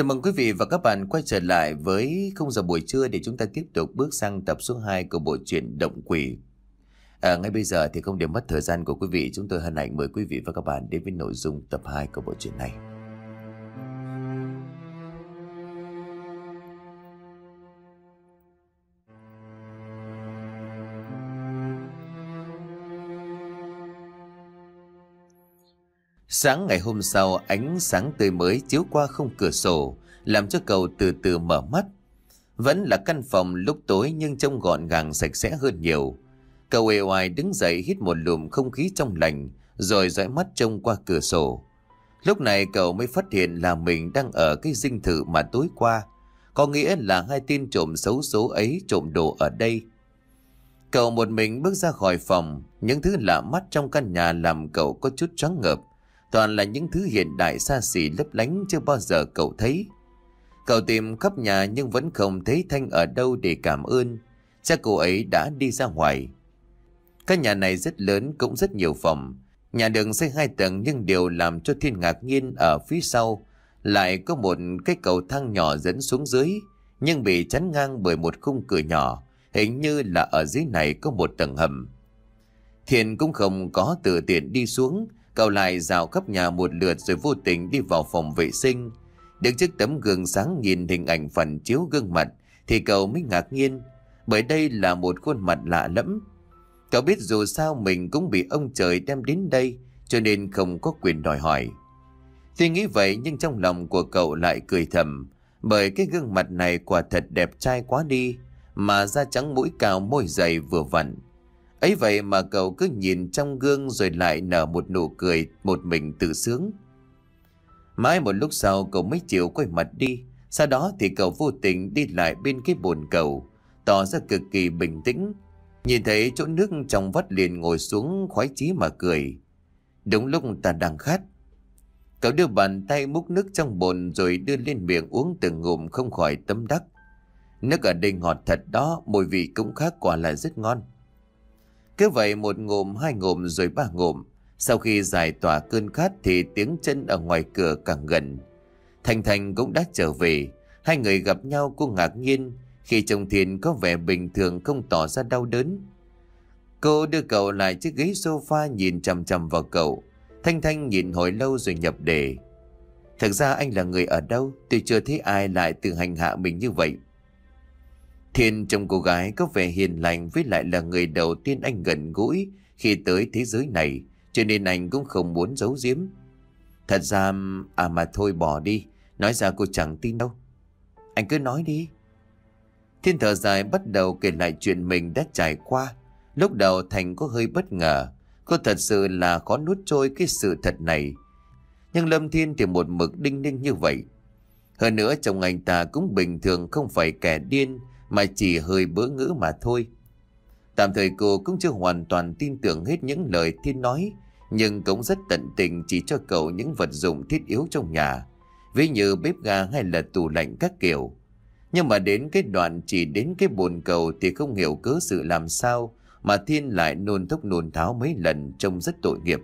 Chào mừng quý vị và các bạn quay trở lại với không giờ buổi trưa để chúng ta tiếp tục bước sang tập số 2 của bộ truyện Động Quỷ. À, ngay bây giờ thì không để mất thời gian của quý vị, chúng tôi hân hạnh mời quý vị và các bạn đến với nội dung tập 2 của bộ truyện này. Sáng ngày hôm sau ánh sáng tươi mới chiếu qua không cửa sổ Làm cho cậu từ từ mở mắt Vẫn là căn phòng lúc tối nhưng trông gọn gàng sạch sẽ hơn nhiều Cậu ê oài đứng dậy hít một lùm không khí trong lành Rồi dõi mắt trông qua cửa sổ Lúc này cậu mới phát hiện là mình đang ở cái dinh thự mà tối qua Có nghĩa là hai tin trộm xấu số ấy trộm đồ ở đây Cậu một mình bước ra khỏi phòng Những thứ lạ mắt trong căn nhà làm cậu có chút choáng ngợp toàn là những thứ hiện đại xa xỉ lấp lánh chưa bao giờ cậu thấy. Cậu tìm khắp nhà nhưng vẫn không thấy Thanh ở đâu để cảm ơn. Cha cô ấy đã đi ra ngoài. Căn nhà này rất lớn cũng rất nhiều phòng. Nhà đường xây hai tầng nhưng điều làm cho Thiên ngạc nhiên ở phía sau lại có một cái cầu thang nhỏ dẫn xuống dưới nhưng bị chắn ngang bởi một khung cửa nhỏ hình như là ở dưới này có một tầng hầm. Thiên cũng không có tự tiện đi xuống Cậu lại rào khắp nhà một lượt rồi vô tình đi vào phòng vệ sinh. Đứng trước tấm gương sáng nhìn hình ảnh phản chiếu gương mặt thì cậu mới ngạc nhiên bởi đây là một khuôn mặt lạ lẫm. Cậu biết dù sao mình cũng bị ông trời đem đến đây cho nên không có quyền đòi hỏi. Tuy nghĩ vậy nhưng trong lòng của cậu lại cười thầm bởi cái gương mặt này quả thật đẹp trai quá đi mà da trắng mũi cao môi dày vừa vặn ấy vậy mà cậu cứ nhìn trong gương rồi lại nở một nụ cười một mình tự sướng. Mãi một lúc sau cậu mới chịu quay mặt đi, sau đó thì cậu vô tình đi lại bên cái bồn cầu, tỏ ra cực kỳ bình tĩnh. Nhìn thấy chỗ nước trong vắt liền ngồi xuống khoái chí mà cười. Đúng lúc ta đang khát. Cậu đưa bàn tay múc nước trong bồn rồi đưa lên miệng uống từng ngụm không khỏi tấm đắc. Nước ở đây ngọt thật đó, mùi vị cũng khác quả là rất ngon. Cứ vậy một ngụm, hai ngụm rồi ba ngụm. Sau khi giải tỏa cơn khát thì tiếng chân ở ngoài cửa càng gần. Thành Thành cũng đã trở về. Hai người gặp nhau cô ngạc nhiên khi chồng Thiền có vẻ bình thường không tỏ ra đau đớn. Cô đưa cậu lại chiếc ghế sofa nhìn chằm chằm vào cậu. Thanh Thanh nhìn hồi lâu rồi nhập đề. thật ra anh là người ở đâu Tôi chưa thấy ai lại tự hành hạ mình như vậy Thiên trong cô gái có vẻ hiền lành với lại là người đầu tiên anh gần gũi khi tới thế giới này, cho nên anh cũng không muốn giấu giếm. Thật ra, à mà thôi bỏ đi, nói ra cô chẳng tin đâu. Anh cứ nói đi. Thiên thở dài bắt đầu kể lại chuyện mình đã trải qua. Lúc đầu Thành có hơi bất ngờ, cô thật sự là khó nuốt trôi cái sự thật này. Nhưng Lâm Thiên thì một mực đinh ninh như vậy. Hơn nữa chồng anh ta cũng bình thường không phải kẻ điên, mà chỉ hơi bỡ ngỡ mà thôi. Tạm thời cô cũng chưa hoàn toàn tin tưởng hết những lời Thiên nói, nhưng cũng rất tận tình chỉ cho cậu những vật dụng thiết yếu trong nhà, ví như bếp ga hay là tủ lạnh các kiểu. Nhưng mà đến cái đoạn chỉ đến cái bồn cầu thì không hiểu cớ sự làm sao mà Thiên lại nôn thốc nôn tháo mấy lần trông rất tội nghiệp.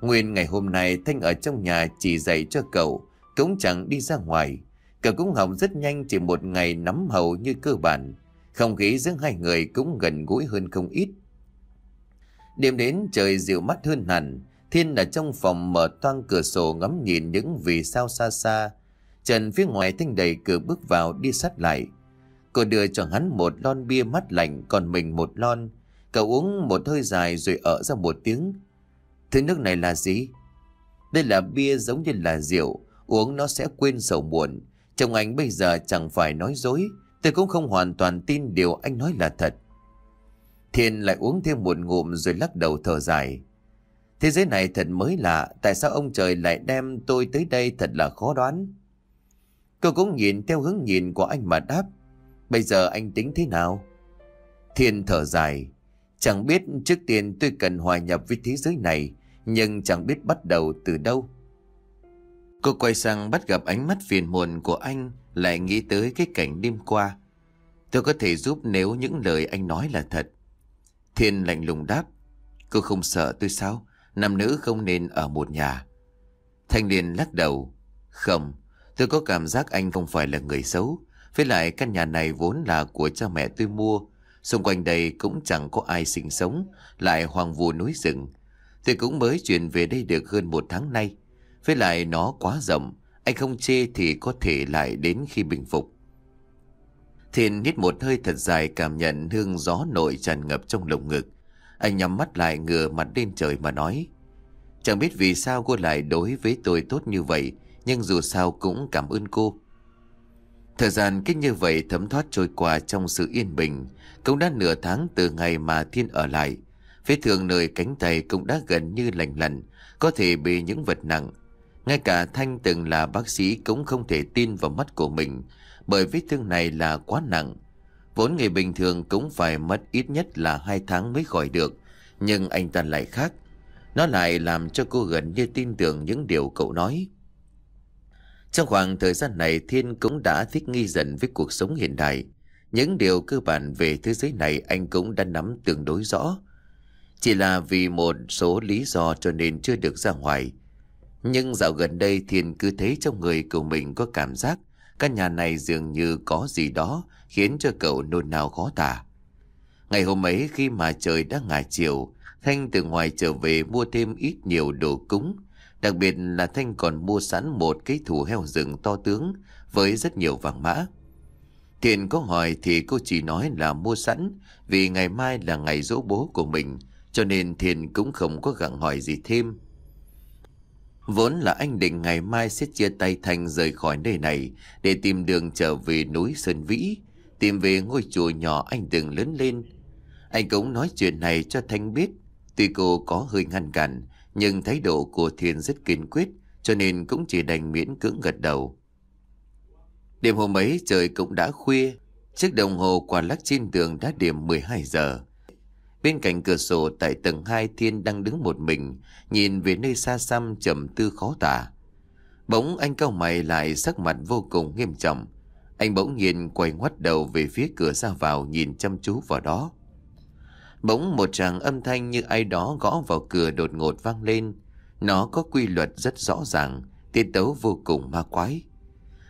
Nguyên ngày hôm nay Thanh ở trong nhà chỉ dạy cho cậu, cũng chẳng đi ra ngoài. Cậu cũng học rất nhanh chỉ một ngày nắm hầu như cơ bản. Không khí giữa hai người cũng gần gũi hơn không ít. Đêm đến trời dịu mắt hơn hẳn. Thiên ở trong phòng mở toang cửa sổ ngắm nhìn những vì sao xa xa. Trần phía ngoài thanh đầy cửa bước vào đi sát lại. Cô đưa cho hắn một lon bia mắt lạnh còn mình một lon. Cậu uống một hơi dài rồi ở ra một tiếng. Thứ nước này là gì? Đây là bia giống như là rượu, uống nó sẽ quên sầu buồn Chồng anh bây giờ chẳng phải nói dối Tôi cũng không hoàn toàn tin điều anh nói là thật Thiên lại uống thêm một ngụm rồi lắc đầu thở dài Thế giới này thật mới lạ Tại sao ông trời lại đem tôi tới đây thật là khó đoán Cô cũng nhìn theo hướng nhìn của anh mà đáp Bây giờ anh tính thế nào Thiên thở dài Chẳng biết trước tiên tôi cần hòa nhập với thế giới này Nhưng chẳng biết bắt đầu từ đâu Cô quay sang bắt gặp ánh mắt phiền muộn của anh Lại nghĩ tới cái cảnh đêm qua Tôi có thể giúp nếu những lời anh nói là thật Thiên lạnh lùng đáp Cô không sợ tôi sao Nam nữ không nên ở một nhà Thanh liền lắc đầu Không Tôi có cảm giác anh không phải là người xấu Với lại căn nhà này vốn là của cha mẹ tôi mua Xung quanh đây cũng chẳng có ai sinh sống Lại hoàng vù núi rừng Tôi cũng mới chuyển về đây được hơn một tháng nay với lại nó quá rộng Anh không chê thì có thể lại đến khi bình phục Thiền hít một hơi thật dài cảm nhận hương gió nội tràn ngập trong lồng ngực Anh nhắm mắt lại ngửa mặt lên trời mà nói Chẳng biết vì sao cô lại đối với tôi tốt như vậy Nhưng dù sao cũng cảm ơn cô Thời gian cứ như vậy thấm thoát trôi qua trong sự yên bình Cũng đã nửa tháng từ ngày mà Thiên ở lại phía thương nơi cánh tay cũng đã gần như lành lặn Có thể bị những vật nặng ngay cả Thanh từng là bác sĩ cũng không thể tin vào mắt của mình bởi vết thương này là quá nặng. Vốn người bình thường cũng phải mất ít nhất là hai tháng mới khỏi được, nhưng anh ta lại khác. Nó lại làm cho cô gần như tin tưởng những điều cậu nói. Trong khoảng thời gian này Thiên cũng đã thích nghi dần với cuộc sống hiện đại. Những điều cơ bản về thế giới này anh cũng đã nắm tương đối rõ. Chỉ là vì một số lý do cho nên chưa được ra ngoài. Nhưng dạo gần đây Thiên cứ thấy trong người của mình có cảm giác căn nhà này dường như có gì đó khiến cho cậu nôn nao khó tả. Ngày hôm ấy khi mà trời đã ngả chiều, Thanh từ ngoài trở về mua thêm ít nhiều đồ cúng. Đặc biệt là Thanh còn mua sẵn một cái thủ heo rừng to tướng với rất nhiều vàng mã. Thiện có hỏi thì cô chỉ nói là mua sẵn vì ngày mai là ngày dỗ bố của mình cho nên Thiện cũng không có gặng hỏi gì thêm. Vốn là anh định ngày mai sẽ chia tay Thanh rời khỏi nơi này để tìm đường trở về núi Sơn Vĩ, tìm về ngôi chùa nhỏ anh từng lớn lên. Anh cũng nói chuyện này cho Thanh biết, tuy cô có hơi ngăn cản, nhưng thái độ của Thiên rất kiên quyết, cho nên cũng chỉ đành miễn cưỡng gật đầu. Đêm hôm ấy trời cũng đã khuya, chiếc đồng hồ quả lắc trên tường đã điểm 12 giờ. Bên cạnh cửa sổ tại tầng hai Thiên đang đứng một mình, nhìn về nơi xa xăm trầm tư khó tả. Bỗng anh cau mày lại sắc mặt vô cùng nghiêm trọng. Anh bỗng nhìn quay ngoắt đầu về phía cửa ra vào nhìn chăm chú vào đó. Bỗng một tràng âm thanh như ai đó gõ vào cửa đột ngột vang lên. Nó có quy luật rất rõ ràng, tiết tấu vô cùng ma quái.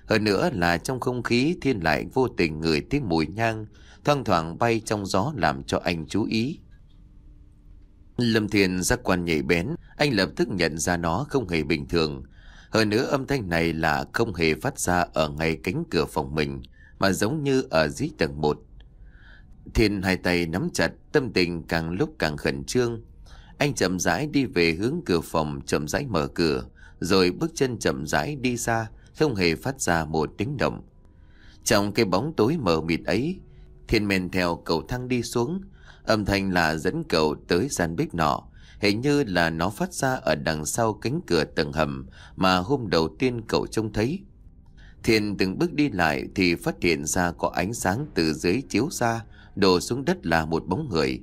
Hơn nữa là trong không khí thiên lại vô tình người tiếng mùi nhang thoang thoảng bay trong gió làm cho anh chú ý. Lâm Thiên giác quan nhảy bén, anh lập tức nhận ra nó không hề bình thường. Hơn nữa âm thanh này là không hề phát ra ở ngay cánh cửa phòng mình, mà giống như ở dưới tầng 1. Thiên hai tay nắm chặt, tâm tình càng lúc càng khẩn trương. Anh chậm rãi đi về hướng cửa phòng, chậm rãi mở cửa, rồi bước chân chậm rãi đi ra, không hề phát ra một tiếng động. Trong cái bóng tối mờ mịt ấy, Thiên men theo cầu thang đi xuống, âm thanh là dẫn cầu tới gian bếp nọ. Hình như là nó phát ra ở đằng sau cánh cửa tầng hầm mà hôm đầu tiên cậu trông thấy. Thiên từng bước đi lại thì phát hiện ra có ánh sáng từ dưới chiếu ra, đổ xuống đất là một bóng người.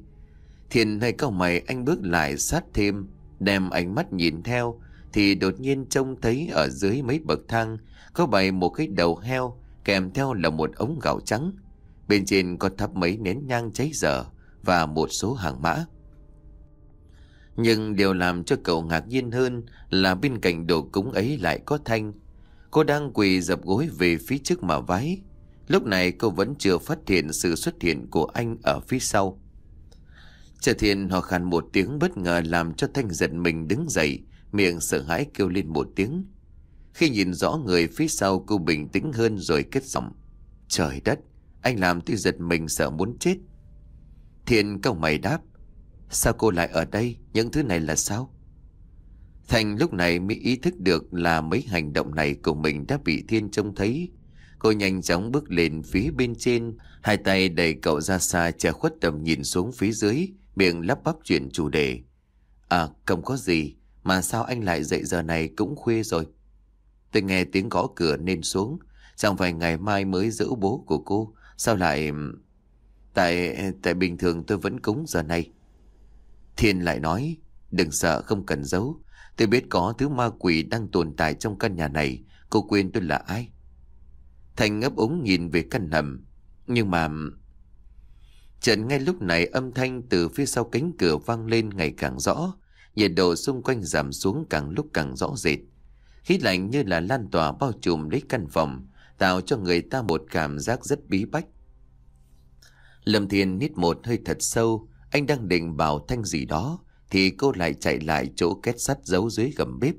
Thiên hơi cao mày anh bước lại sát thêm, đem ánh mắt nhìn theo thì đột nhiên trông thấy ở dưới mấy bậc thang có bày một cái đầu heo kèm theo là một ống gạo trắng. Bên trên có thắp mấy nến nhang cháy dở và một số hàng mã. Nhưng điều làm cho cậu ngạc nhiên hơn là bên cạnh đồ cúng ấy lại có Thanh. Cô đang quỳ dập gối về phía trước mà váy. Lúc này cô vẫn chưa phát hiện sự xuất hiện của anh ở phía sau. Trợ Thiên họ khàn một tiếng bất ngờ làm cho Thanh giật mình đứng dậy, miệng sợ hãi kêu lên một tiếng. Khi nhìn rõ người phía sau cô bình tĩnh hơn rồi kết giọng. Trời đất, anh làm tôi giật mình sợ muốn chết Thiên câu mày đáp Sao cô lại ở đây Những thứ này là sao Thành lúc này mới ý thức được là mấy hành động này của mình đã bị Thiên trông thấy. Cô nhanh chóng bước lên phía bên trên, hai tay đẩy cậu ra xa che khuất tầm nhìn xuống phía dưới, miệng lắp bắp chuyện chủ đề. À, không có gì, mà sao anh lại dậy giờ này cũng khuya rồi. Tôi nghe tiếng gõ cửa nên xuống, trong vài ngày mai mới giữ bố của cô, Sao lại... Tại... tại bình thường tôi vẫn cúng giờ này. Thiên lại nói, đừng sợ không cần giấu. Tôi biết có thứ ma quỷ đang tồn tại trong căn nhà này. Cô quên tôi là ai? Thành ngấp úng nhìn về căn hầm. Nhưng mà... trận ngay lúc này âm thanh từ phía sau cánh cửa vang lên ngày càng rõ. Nhiệt độ xung quanh giảm xuống càng lúc càng rõ rệt. Khí lạnh như là lan tỏa bao trùm lấy căn phòng tạo cho người ta một cảm giác rất bí bách. Lâm Thiên nít một hơi thật sâu, anh đang định bảo Thanh gì đó, thì cô lại chạy lại chỗ két sắt giấu dưới gầm bếp.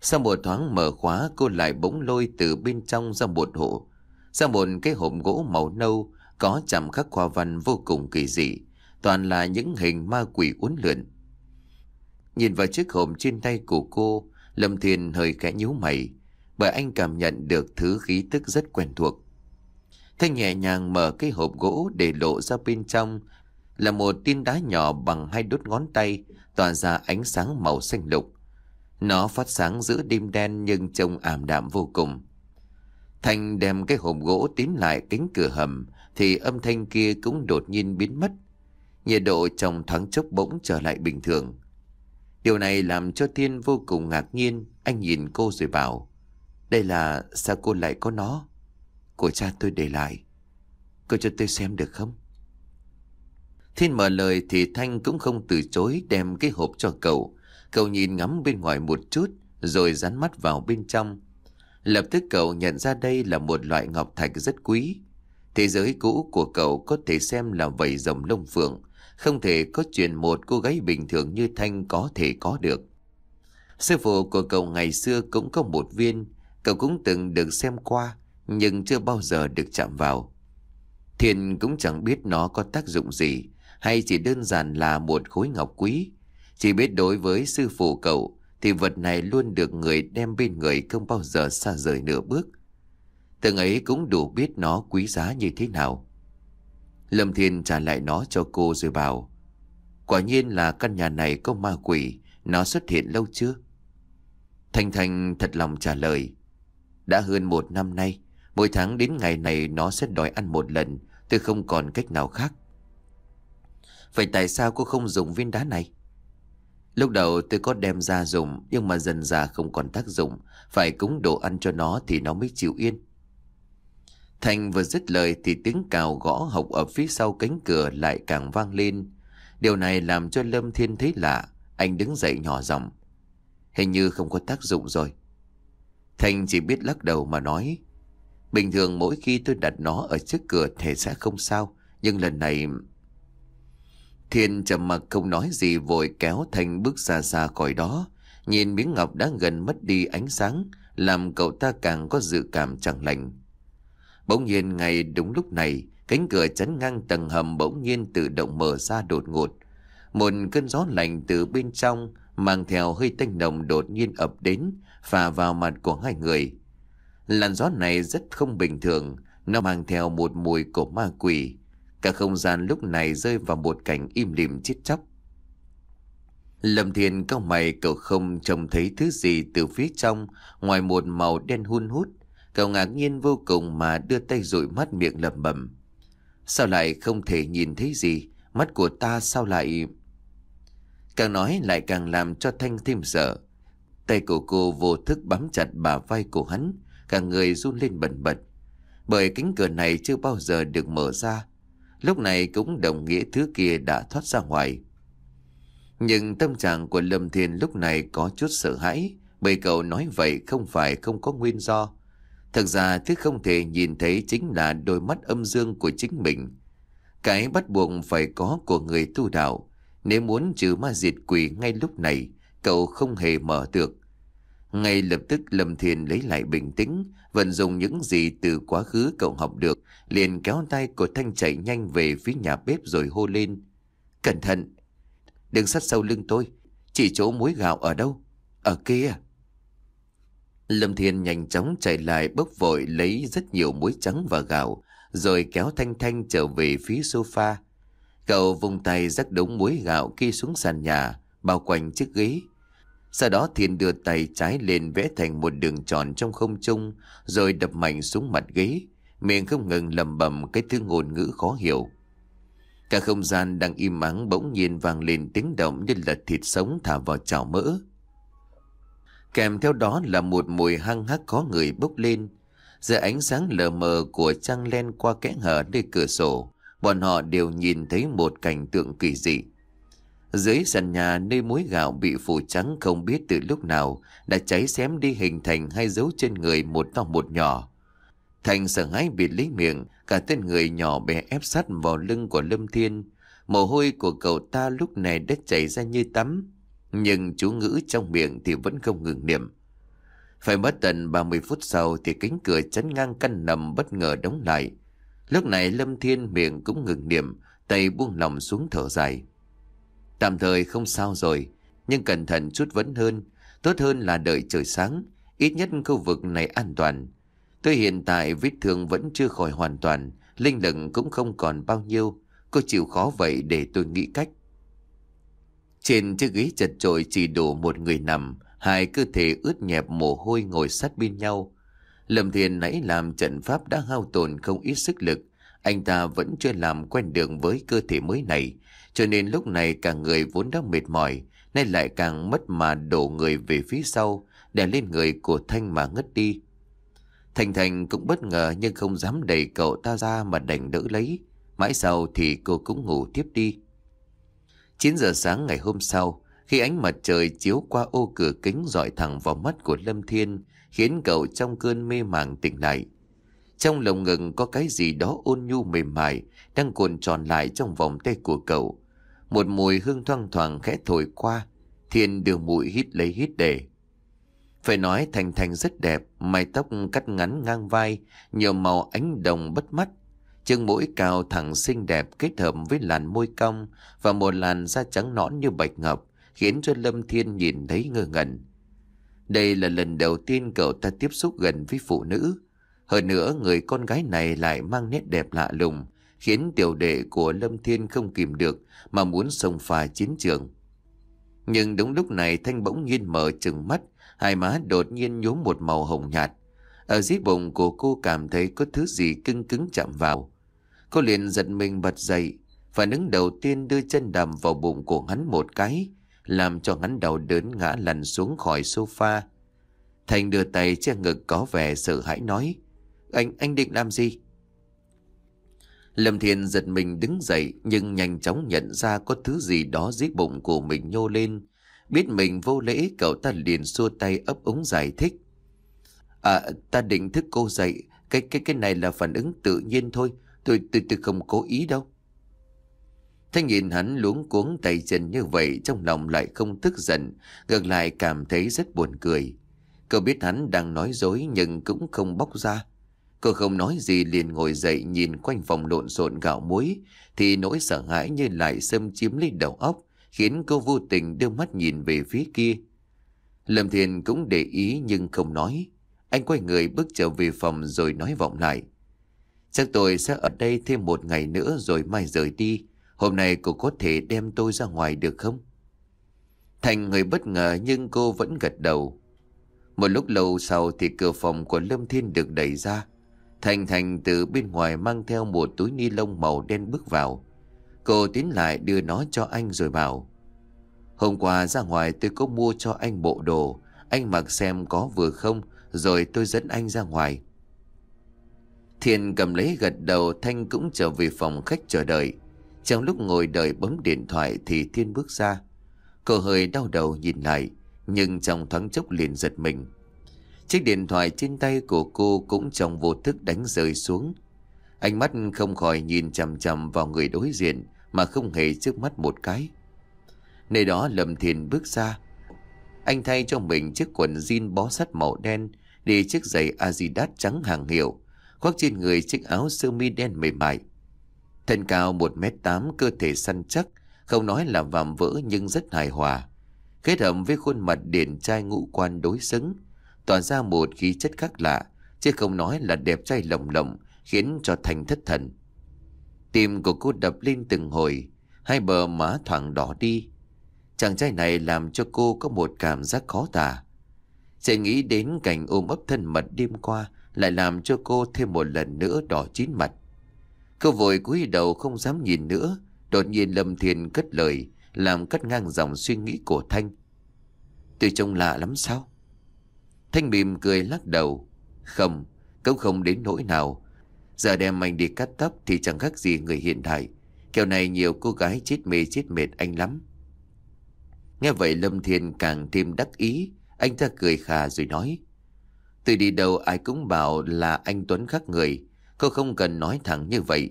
Sau một thoáng mở khóa, cô lại bỗng lôi từ bên trong ra một hộ, ra một cái hộp gỗ màu nâu, có chạm khắc hoa văn vô cùng kỳ dị, toàn là những hình ma quỷ uốn lượn. Nhìn vào chiếc hộp trên tay của cô, Lâm Thiên hơi khẽ nhíu mày, bởi anh cảm nhận được thứ khí tức rất quen thuộc. Thanh nhẹ nhàng mở cái hộp gỗ để lộ ra bên trong là một viên đá nhỏ bằng hai đốt ngón tay tỏa ra ánh sáng màu xanh lục. Nó phát sáng giữa đêm đen nhưng trông ảm đạm vô cùng. Thanh đem cái hộp gỗ tín lại cánh cửa hầm thì âm thanh kia cũng đột nhiên biến mất. Nhiệt độ trong thoáng chốc bỗng trở lại bình thường. Điều này làm cho Thiên vô cùng ngạc nhiên, anh nhìn cô rồi bảo. Đây là sao cô lại có nó Của cha tôi để lại Cô cho tôi xem được không Thiên mở lời thì Thanh cũng không từ chối đem cái hộp cho cậu Cậu nhìn ngắm bên ngoài một chút Rồi dán mắt vào bên trong Lập tức cậu nhận ra đây là một loại ngọc thạch rất quý Thế giới cũ của cậu có thể xem là vầy rồng lông phượng Không thể có chuyện một cô gái bình thường như Thanh có thể có được Sư phụ của cậu ngày xưa cũng có một viên Cậu cũng từng được xem qua Nhưng chưa bao giờ được chạm vào thiên cũng chẳng biết nó có tác dụng gì Hay chỉ đơn giản là một khối ngọc quý Chỉ biết đối với sư phụ cậu Thì vật này luôn được người đem bên người Không bao giờ xa rời nửa bước Từng ấy cũng đủ biết nó quý giá như thế nào Lâm Thiên trả lại nó cho cô rồi bảo Quả nhiên là căn nhà này có ma quỷ Nó xuất hiện lâu chưa Thanh Thanh thật lòng trả lời đã hơn một năm nay, mỗi tháng đến ngày này nó sẽ đòi ăn một lần, tôi không còn cách nào khác. Vậy tại sao cô không dùng viên đá này? Lúc đầu tôi có đem ra dùng, nhưng mà dần già không còn tác dụng, phải cúng đồ ăn cho nó thì nó mới chịu yên. Thành vừa dứt lời thì tiếng cào gõ học ở phía sau cánh cửa lại càng vang lên. Điều này làm cho Lâm Thiên thấy lạ, anh đứng dậy nhỏ giọng. Hình như không có tác dụng rồi. Thành chỉ biết lắc đầu mà nói. Bình thường mỗi khi tôi đặt nó ở trước cửa thì sẽ không sao. Nhưng lần này... Thiên trầm mặc không nói gì vội kéo Thành bước ra xa khỏi đó. Nhìn miếng ngọc đang gần mất đi ánh sáng, làm cậu ta càng có dự cảm chẳng lành. Bỗng nhiên ngày đúng lúc này, cánh cửa chắn ngang tầng hầm bỗng nhiên tự động mở ra đột ngột. Một cơn gió lạnh từ bên trong mang theo hơi tanh nồng đột nhiên ập đến, phả vào mặt của hai người. Làn gió này rất không bình thường, nó mang theo một mùi của ma quỷ. Cả không gian lúc này rơi vào một cảnh im lìm chết chóc. Lâm Thiên cao mày cậu không trông thấy thứ gì từ phía trong ngoài một màu đen hun hút. Cậu ngạc nhiên vô cùng mà đưa tay dụi mắt miệng lẩm bẩm. Sao lại không thể nhìn thấy gì? Mắt của ta sao lại... Càng nói lại càng làm cho Thanh thêm sợ. Tay của cô vô thức bám chặt bà vai của hắn, cả người run lên bần bật. Bởi cánh cửa này chưa bao giờ được mở ra. Lúc này cũng đồng nghĩa thứ kia đã thoát ra ngoài. Nhưng tâm trạng của Lâm Thiên lúc này có chút sợ hãi, bởi cậu nói vậy không phải không có nguyên do. thật ra thứ không thể nhìn thấy chính là đôi mắt âm dương của chính mình. Cái bắt buộc phải có của người tu đạo, nếu muốn trừ ma diệt quỷ ngay lúc này, cậu không hề mở được. Ngay lập tức Lâm thiền lấy lại bình tĩnh, vận dụng những gì từ quá khứ cậu học được, liền kéo tay của Thanh chạy nhanh về phía nhà bếp rồi hô lên. Cẩn thận! Đừng sát sau lưng tôi, chỉ chỗ muối gạo ở đâu? Ở kia! Lâm thiền nhanh chóng chạy lại bốc vội lấy rất nhiều muối trắng và gạo, rồi kéo Thanh Thanh trở về phía sofa. Cậu vùng tay rắc đống muối gạo kia xuống sàn nhà, bao quanh chiếc ghế. Sau đó Thiên đưa tay trái lên vẽ thành một đường tròn trong không trung, rồi đập mạnh xuống mặt ghế, miệng không ngừng lầm bầm cái thứ ngôn ngữ khó hiểu. Cả không gian đang im ắng bỗng nhiên vang lên tiếng động như là thịt sống thả vào chảo mỡ. Kèm theo đó là một mùi hăng hắc khó người bốc lên. Giữa ánh sáng lờ mờ của trăng len qua kẽ hở nơi cửa sổ, bọn họ đều nhìn thấy một cảnh tượng kỳ dị. Dưới sàn nhà nơi muối gạo bị phủ trắng không biết từ lúc nào đã cháy xém đi hình thành hai dấu trên người một to một nhỏ. Thành sợ hãi bị lấy miệng, cả tên người nhỏ bé ép sắt vào lưng của Lâm Thiên. Mồ hôi của cậu ta lúc này đã chảy ra như tắm, nhưng chú ngữ trong miệng thì vẫn không ngừng niệm. Phải mất tận 30 phút sau thì cánh cửa chắn ngang căn nằm bất ngờ đóng lại. Lúc này Lâm Thiên miệng cũng ngừng niệm, tay buông lòng xuống thở dài. Tạm thời không sao rồi, nhưng cẩn thận chút vẫn hơn, tốt hơn là đợi trời sáng, ít nhất khu vực này an toàn. Tôi hiện tại vết thương vẫn chưa khỏi hoàn toàn, linh lực cũng không còn bao nhiêu, cô chịu khó vậy để tôi nghĩ cách. Trên chiếc ghế chật chội chỉ đủ một người nằm, hai cơ thể ướt nhẹp mồ hôi ngồi sát bên nhau. Lâm thiền nãy làm trận pháp đã hao tổn không ít sức lực, anh ta vẫn chưa làm quen đường với cơ thể mới này, cho nên lúc này cả người vốn đã mệt mỏi, nay lại càng mất mà đổ người về phía sau, đè lên người của Thanh mà ngất đi. Thành Thành cũng bất ngờ nhưng không dám đẩy cậu ta ra mà đành đỡ lấy. Mãi sau thì cô cũng ngủ tiếp đi. 9 giờ sáng ngày hôm sau, khi ánh mặt trời chiếu qua ô cửa kính dọi thẳng vào mắt của Lâm Thiên, khiến cậu trong cơn mê màng tỉnh lại. Trong lồng ngực có cái gì đó ôn nhu mềm mại đang cuộn tròn lại trong vòng tay của cậu, một mùi hương thoang thoảng khẽ thổi qua, thiên đưa mũi hít lấy hít để. Phải nói Thành Thành rất đẹp, mái tóc cắt ngắn ngang vai, nhiều màu ánh đồng bất mắt. Chân mũi cao thẳng xinh đẹp kết hợp với làn môi cong và một làn da trắng nõn như bạch ngọc, khiến cho Lâm Thiên nhìn thấy ngơ ngẩn. Đây là lần đầu tiên cậu ta tiếp xúc gần với phụ nữ. Hơn nữa, người con gái này lại mang nét đẹp lạ lùng, khiến tiểu đệ của Lâm Thiên không kìm được mà muốn xông pha chiến trường. Nhưng đúng lúc này Thanh bỗng nhiên mở trừng mắt, hai má đột nhiên nhuốm một màu hồng nhạt. Ở dưới bụng của cô cảm thấy có thứ gì cưng cứng chạm vào. Cô liền giật mình bật dậy, phản ứng đầu tiên đưa chân đầm vào bụng của hắn một cái, làm cho hắn đầu đớn ngã lăn xuống khỏi sofa. thanh đưa tay che ngực có vẻ sợ hãi nói, anh, anh định làm gì? Lâm Thiên giật mình đứng dậy nhưng nhanh chóng nhận ra có thứ gì đó dưới bụng của mình nhô lên. Biết mình vô lễ cậu ta liền xua tay ấp úng giải thích. À ta định thức cô dậy, cái cái cái này là phản ứng tự nhiên thôi, tôi tôi tôi không cố ý đâu. Thế nhìn hắn luống cuống tay chân như vậy trong lòng lại không tức giận, ngược lại cảm thấy rất buồn cười. Cậu biết hắn đang nói dối nhưng cũng không bóc ra. Cô không nói gì liền ngồi dậy nhìn quanh phòng lộn xộn gạo muối thì nỗi sợ hãi như lại xâm chiếm lấy đầu óc khiến cô vô tình đưa mắt nhìn về phía kia. Lâm Thiên cũng để ý nhưng không nói. Anh quay người bước trở về phòng rồi nói vọng lại. Chắc tôi sẽ ở đây thêm một ngày nữa rồi mai rời đi. Hôm nay cô có thể đem tôi ra ngoài được không? Thành người bất ngờ nhưng cô vẫn gật đầu. Một lúc lâu sau thì cửa phòng của Lâm Thiên được đẩy ra. Thành Thành từ bên ngoài mang theo một túi ni lông màu đen bước vào. Cô tiến lại đưa nó cho anh rồi bảo. Hôm qua ra ngoài tôi có mua cho anh bộ đồ. Anh mặc xem có vừa không rồi tôi dẫn anh ra ngoài. Thiền cầm lấy gật đầu Thanh cũng trở về phòng khách chờ đợi. Trong lúc ngồi đợi bấm điện thoại thì Thiên bước ra. Cô hơi đau đầu nhìn lại nhưng trong thoáng chốc liền giật mình. Chiếc điện thoại trên tay của cô cũng trong vô thức đánh rơi xuống. Ánh mắt không khỏi nhìn chằm chằm vào người đối diện mà không hề trước mắt một cái. Nơi đó Lâm Thiền bước ra. Anh thay cho mình chiếc quần jean bó sắt màu đen, đi chiếc giày Adidas trắng hàng hiệu, khoác trên người chiếc áo sơ mi đen mềm mại. Thân cao 1m8, cơ thể săn chắc, không nói là vạm vỡ nhưng rất hài hòa. Kết hợp với khuôn mặt điển trai ngũ quan đối xứng, tỏa ra một khí chất khác lạ, chứ không nói là đẹp trai lồng lộng, khiến cho Thành thất thần. Tim của cô đập lên từng hồi, hai bờ má thoảng đỏ đi. Chàng trai này làm cho cô có một cảm giác khó tả. Sẽ nghĩ đến cảnh ôm ấp thân mật đêm qua lại làm cho cô thêm một lần nữa đỏ chín mặt. Cô vội cúi đầu không dám nhìn nữa, đột nhiên Lâm thiền cất lời, làm cắt ngang dòng suy nghĩ của Thanh. Tôi trông lạ lắm sao? Thanh mỉm cười lắc đầu. Không, cậu không đến nỗi nào. Giờ đem anh đi cắt tóc thì chẳng khác gì người hiện đại. Kiểu này nhiều cô gái chết mê chết mệt anh lắm. Nghe vậy Lâm Thiên càng thêm đắc ý. Anh ta cười khà rồi nói. Tôi đi đâu ai cũng bảo là anh Tuấn khác người. Cô không cần nói thẳng như vậy.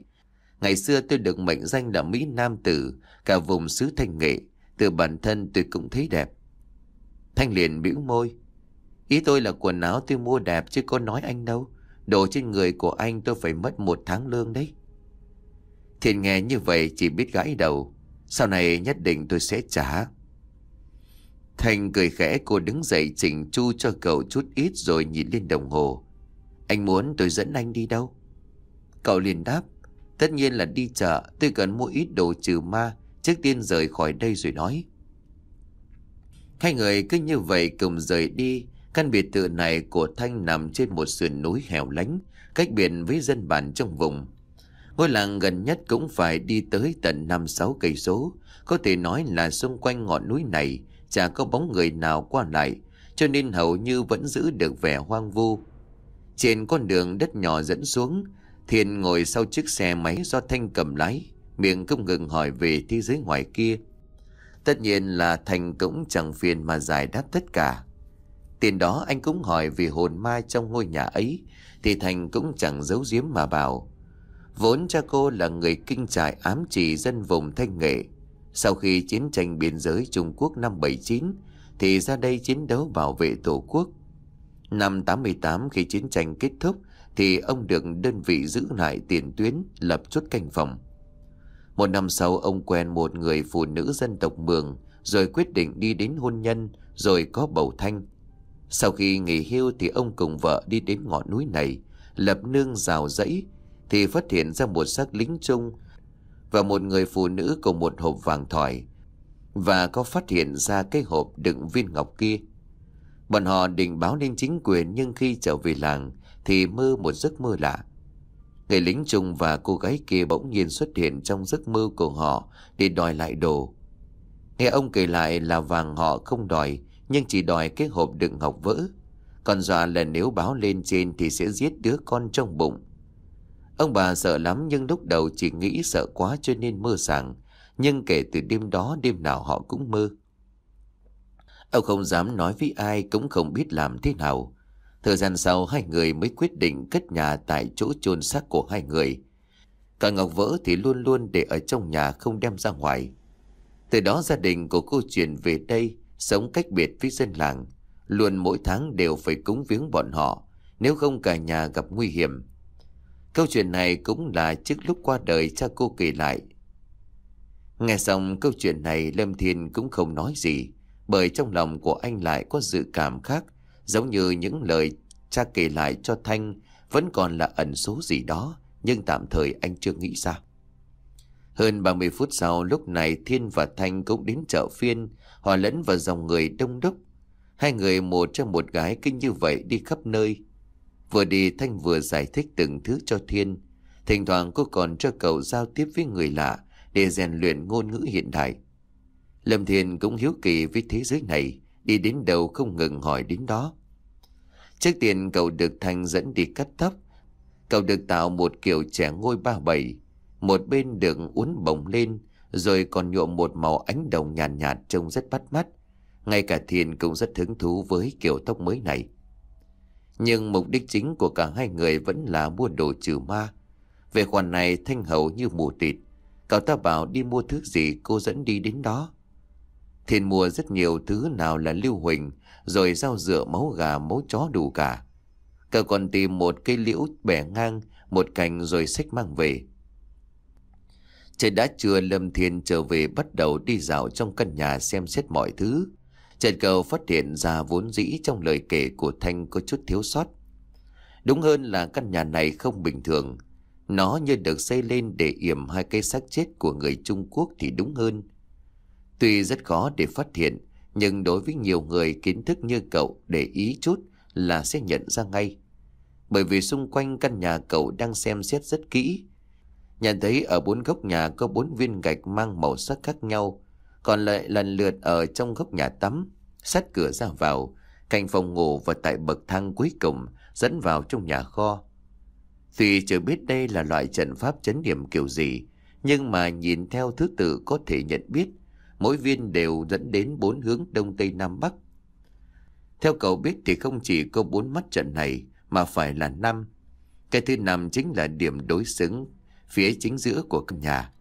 Ngày xưa tôi được mệnh danh là Mỹ Nam Tử, cả vùng xứ Thanh Nghệ. Từ bản thân tôi cũng thấy đẹp. Thanh liền bĩu môi. Ý tôi là quần áo tôi mua đẹp chứ có nói anh đâu. Đồ trên người của anh tôi phải mất một tháng lương đấy. Thiện nghe như vậy chỉ biết gãi đầu. Sau này nhất định tôi sẽ trả. Thành cười khẽ cô đứng dậy chỉnh chu cho cậu chút ít rồi nhìn lên đồng hồ. Anh muốn tôi dẫn anh đi đâu? Cậu liền đáp. Tất nhiên là đi chợ, tôi cần mua ít đồ trừ ma, trước tiên rời khỏi đây rồi nói. Hai người cứ như vậy cùng rời đi, Căn biệt thự này của Thanh nằm trên một sườn núi hẻo lánh, cách biển với dân bản trong vùng. Ngôi làng gần nhất cũng phải đi tới tận 5-6 cây số, có thể nói là xung quanh ngọn núi này chả có bóng người nào qua lại, cho nên hầu như vẫn giữ được vẻ hoang vu. Trên con đường đất nhỏ dẫn xuống, thiền ngồi sau chiếc xe máy do Thanh cầm lái, miệng không ngừng hỏi về thế giới ngoài kia. Tất nhiên là thanh cũng chẳng phiền mà giải đáp tất cả. Tiền đó anh cũng hỏi vì hồn ma trong ngôi nhà ấy Thì Thành cũng chẳng giấu giếm mà bảo Vốn cha cô là người kinh trại ám chỉ dân vùng Thanh Nghệ Sau khi chiến tranh biên giới Trung Quốc năm 79 Thì ra đây chiến đấu bảo vệ Tổ quốc Năm 88 khi chiến tranh kết thúc Thì ông được đơn vị giữ lại tiền tuyến lập chốt canh phòng Một năm sau ông quen một người phụ nữ dân tộc Mường Rồi quyết định đi đến hôn nhân Rồi có bầu thanh sau khi nghỉ hưu thì ông cùng vợ đi đến ngọn núi này, lập nương rào rẫy thì phát hiện ra một xác lính chung và một người phụ nữ cùng một hộp vàng thỏi và có phát hiện ra cái hộp đựng viên ngọc kia. Bọn họ định báo lên chính quyền nhưng khi trở về làng thì mơ một giấc mơ lạ. Người lính chung và cô gái kia bỗng nhiên xuất hiện trong giấc mơ của họ để đòi lại đồ. Nghe ông kể lại là vàng họ không đòi nhưng chỉ đòi cái hộp đựng ngọc vỡ. Còn dọa là nếu báo lên trên thì sẽ giết đứa con trong bụng. Ông bà sợ lắm nhưng lúc đầu chỉ nghĩ sợ quá cho nên mơ sàng. Nhưng kể từ đêm đó đêm nào họ cũng mơ. Ông không dám nói với ai cũng không biết làm thế nào. Thời gian sau hai người mới quyết định cất nhà tại chỗ chôn xác của hai người. Cả ngọc vỡ thì luôn luôn để ở trong nhà không đem ra ngoài. Từ đó gia đình của cô chuyển về đây sống cách biệt với dân làng, luôn mỗi tháng đều phải cúng viếng bọn họ, nếu không cả nhà gặp nguy hiểm. Câu chuyện này cũng là trước lúc qua đời cha cô kể lại. Nghe xong câu chuyện này Lâm Thiên cũng không nói gì, bởi trong lòng của anh lại có dự cảm khác, giống như những lời cha kể lại cho Thanh vẫn còn là ẩn số gì đó, nhưng tạm thời anh chưa nghĩ ra. Hơn 30 phút sau lúc này Thiên và Thanh cũng đến chợ phiên, hòa lẫn vào dòng người đông đúc. Hai người một trong một gái kinh như vậy đi khắp nơi. Vừa đi Thanh vừa giải thích từng thứ cho Thiên. Thỉnh thoảng cô còn cho cậu giao tiếp với người lạ để rèn luyện ngôn ngữ hiện đại. Lâm Thiên cũng hiếu kỳ với thế giới này, đi đến đâu không ngừng hỏi đến đó. Trước tiên cậu được Thanh dẫn đi cắt tóc. Cậu được tạo một kiểu trẻ ngôi ba bảy một bên đựng uốn bồng lên Rồi còn nhuộm một màu ánh đồng nhàn nhạt, nhạt trông rất bắt mắt Ngay cả Thiên cũng rất hứng thú với kiểu tóc mới này Nhưng mục đích chính của cả hai người vẫn là mua đồ trừ ma Về khoản này Thanh Hậu như mù tịt Cậu ta bảo đi mua thứ gì cô dẫn đi đến đó Thiên mua rất nhiều thứ nào là lưu huỳnh Rồi rau dựa máu gà máu chó đủ cả Cậu còn tìm một cây liễu bẻ ngang Một cành rồi xách mang về Trời đã trưa Lâm Thiên trở về bắt đầu đi dạo trong căn nhà xem xét mọi thứ. Trần cầu phát hiện ra vốn dĩ trong lời kể của Thanh có chút thiếu sót. Đúng hơn là căn nhà này không bình thường. Nó như được xây lên để yểm hai cây xác chết của người Trung Quốc thì đúng hơn. Tuy rất khó để phát hiện, nhưng đối với nhiều người kiến thức như cậu để ý chút là sẽ nhận ra ngay. Bởi vì xung quanh căn nhà cậu đang xem xét rất kỹ, Nhận thấy ở bốn góc nhà có bốn viên gạch mang màu sắc khác nhau, còn lại lần lượt ở trong góc nhà tắm, sát cửa ra vào, cạnh phòng ngủ và tại bậc thang cuối cùng dẫn vào trong nhà kho. Tuy chưa biết đây là loại trận pháp chấn điểm kiểu gì, nhưng mà nhìn theo thứ tự có thể nhận biết, mỗi viên đều dẫn đến bốn hướng đông tây nam bắc. Theo cậu biết thì không chỉ có bốn mắt trận này mà phải là năm. Cái thứ năm chính là điểm đối xứng phía chính giữa của căn nhà.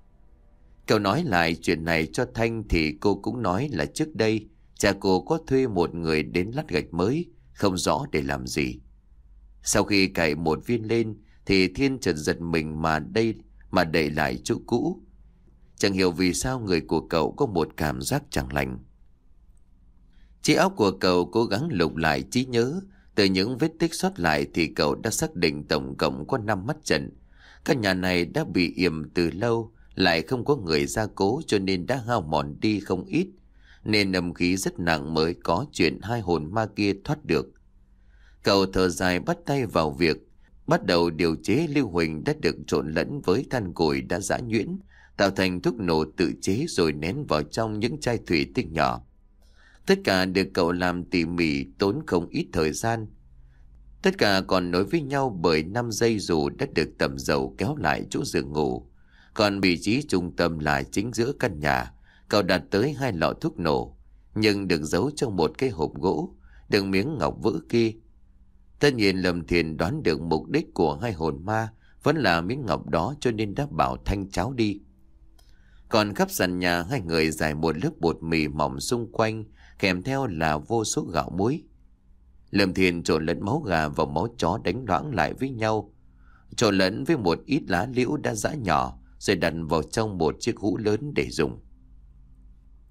Cậu nói lại chuyện này cho Thanh thì cô cũng nói là trước đây cha cô có thuê một người đến lát gạch mới, không rõ để làm gì. Sau khi cày một viên lên thì Thiên trần giật mình mà đây mà đẩy lại chỗ cũ. Chẳng hiểu vì sao người của cậu có một cảm giác chẳng lành. Trí óc của cậu cố gắng lục lại trí nhớ, từ những vết tích sót lại thì cậu đã xác định tổng cộng có 5 mắt trận, Căn nhà này đã bị yểm từ lâu, lại không có người gia cố cho nên đã hao mòn đi không ít, nên âm khí rất nặng mới có chuyện hai hồn ma kia thoát được. Cậu thở dài bắt tay vào việc, bắt đầu điều chế lưu huỳnh đã được trộn lẫn với than củi đã giã nhuyễn, tạo thành thuốc nổ tự chế rồi nén vào trong những chai thủy tinh nhỏ. Tất cả được cậu làm tỉ mỉ tốn không ít thời gian, Tất cả còn nối với nhau bởi năm dây dù đã được tầm dầu kéo lại chỗ giường ngủ. Còn vị trí trung tâm là chính giữa căn nhà, cậu đặt tới hai lọ thuốc nổ, nhưng được giấu trong một cái hộp gỗ, đựng miếng ngọc vỡ kia. Tất nhiên Lâm Thiền đoán được mục đích của hai hồn ma vẫn là miếng ngọc đó cho nên đã bảo Thanh cháo đi. Còn khắp sàn nhà hai người dài một lớp bột mì mỏng xung quanh, kèm theo là vô số gạo muối. Lâm Thiên trộn lẫn máu gà và máu chó đánh loãng lại với nhau. Trộn lẫn với một ít lá liễu đã giã nhỏ rồi đặt vào trong một chiếc hũ lớn để dùng.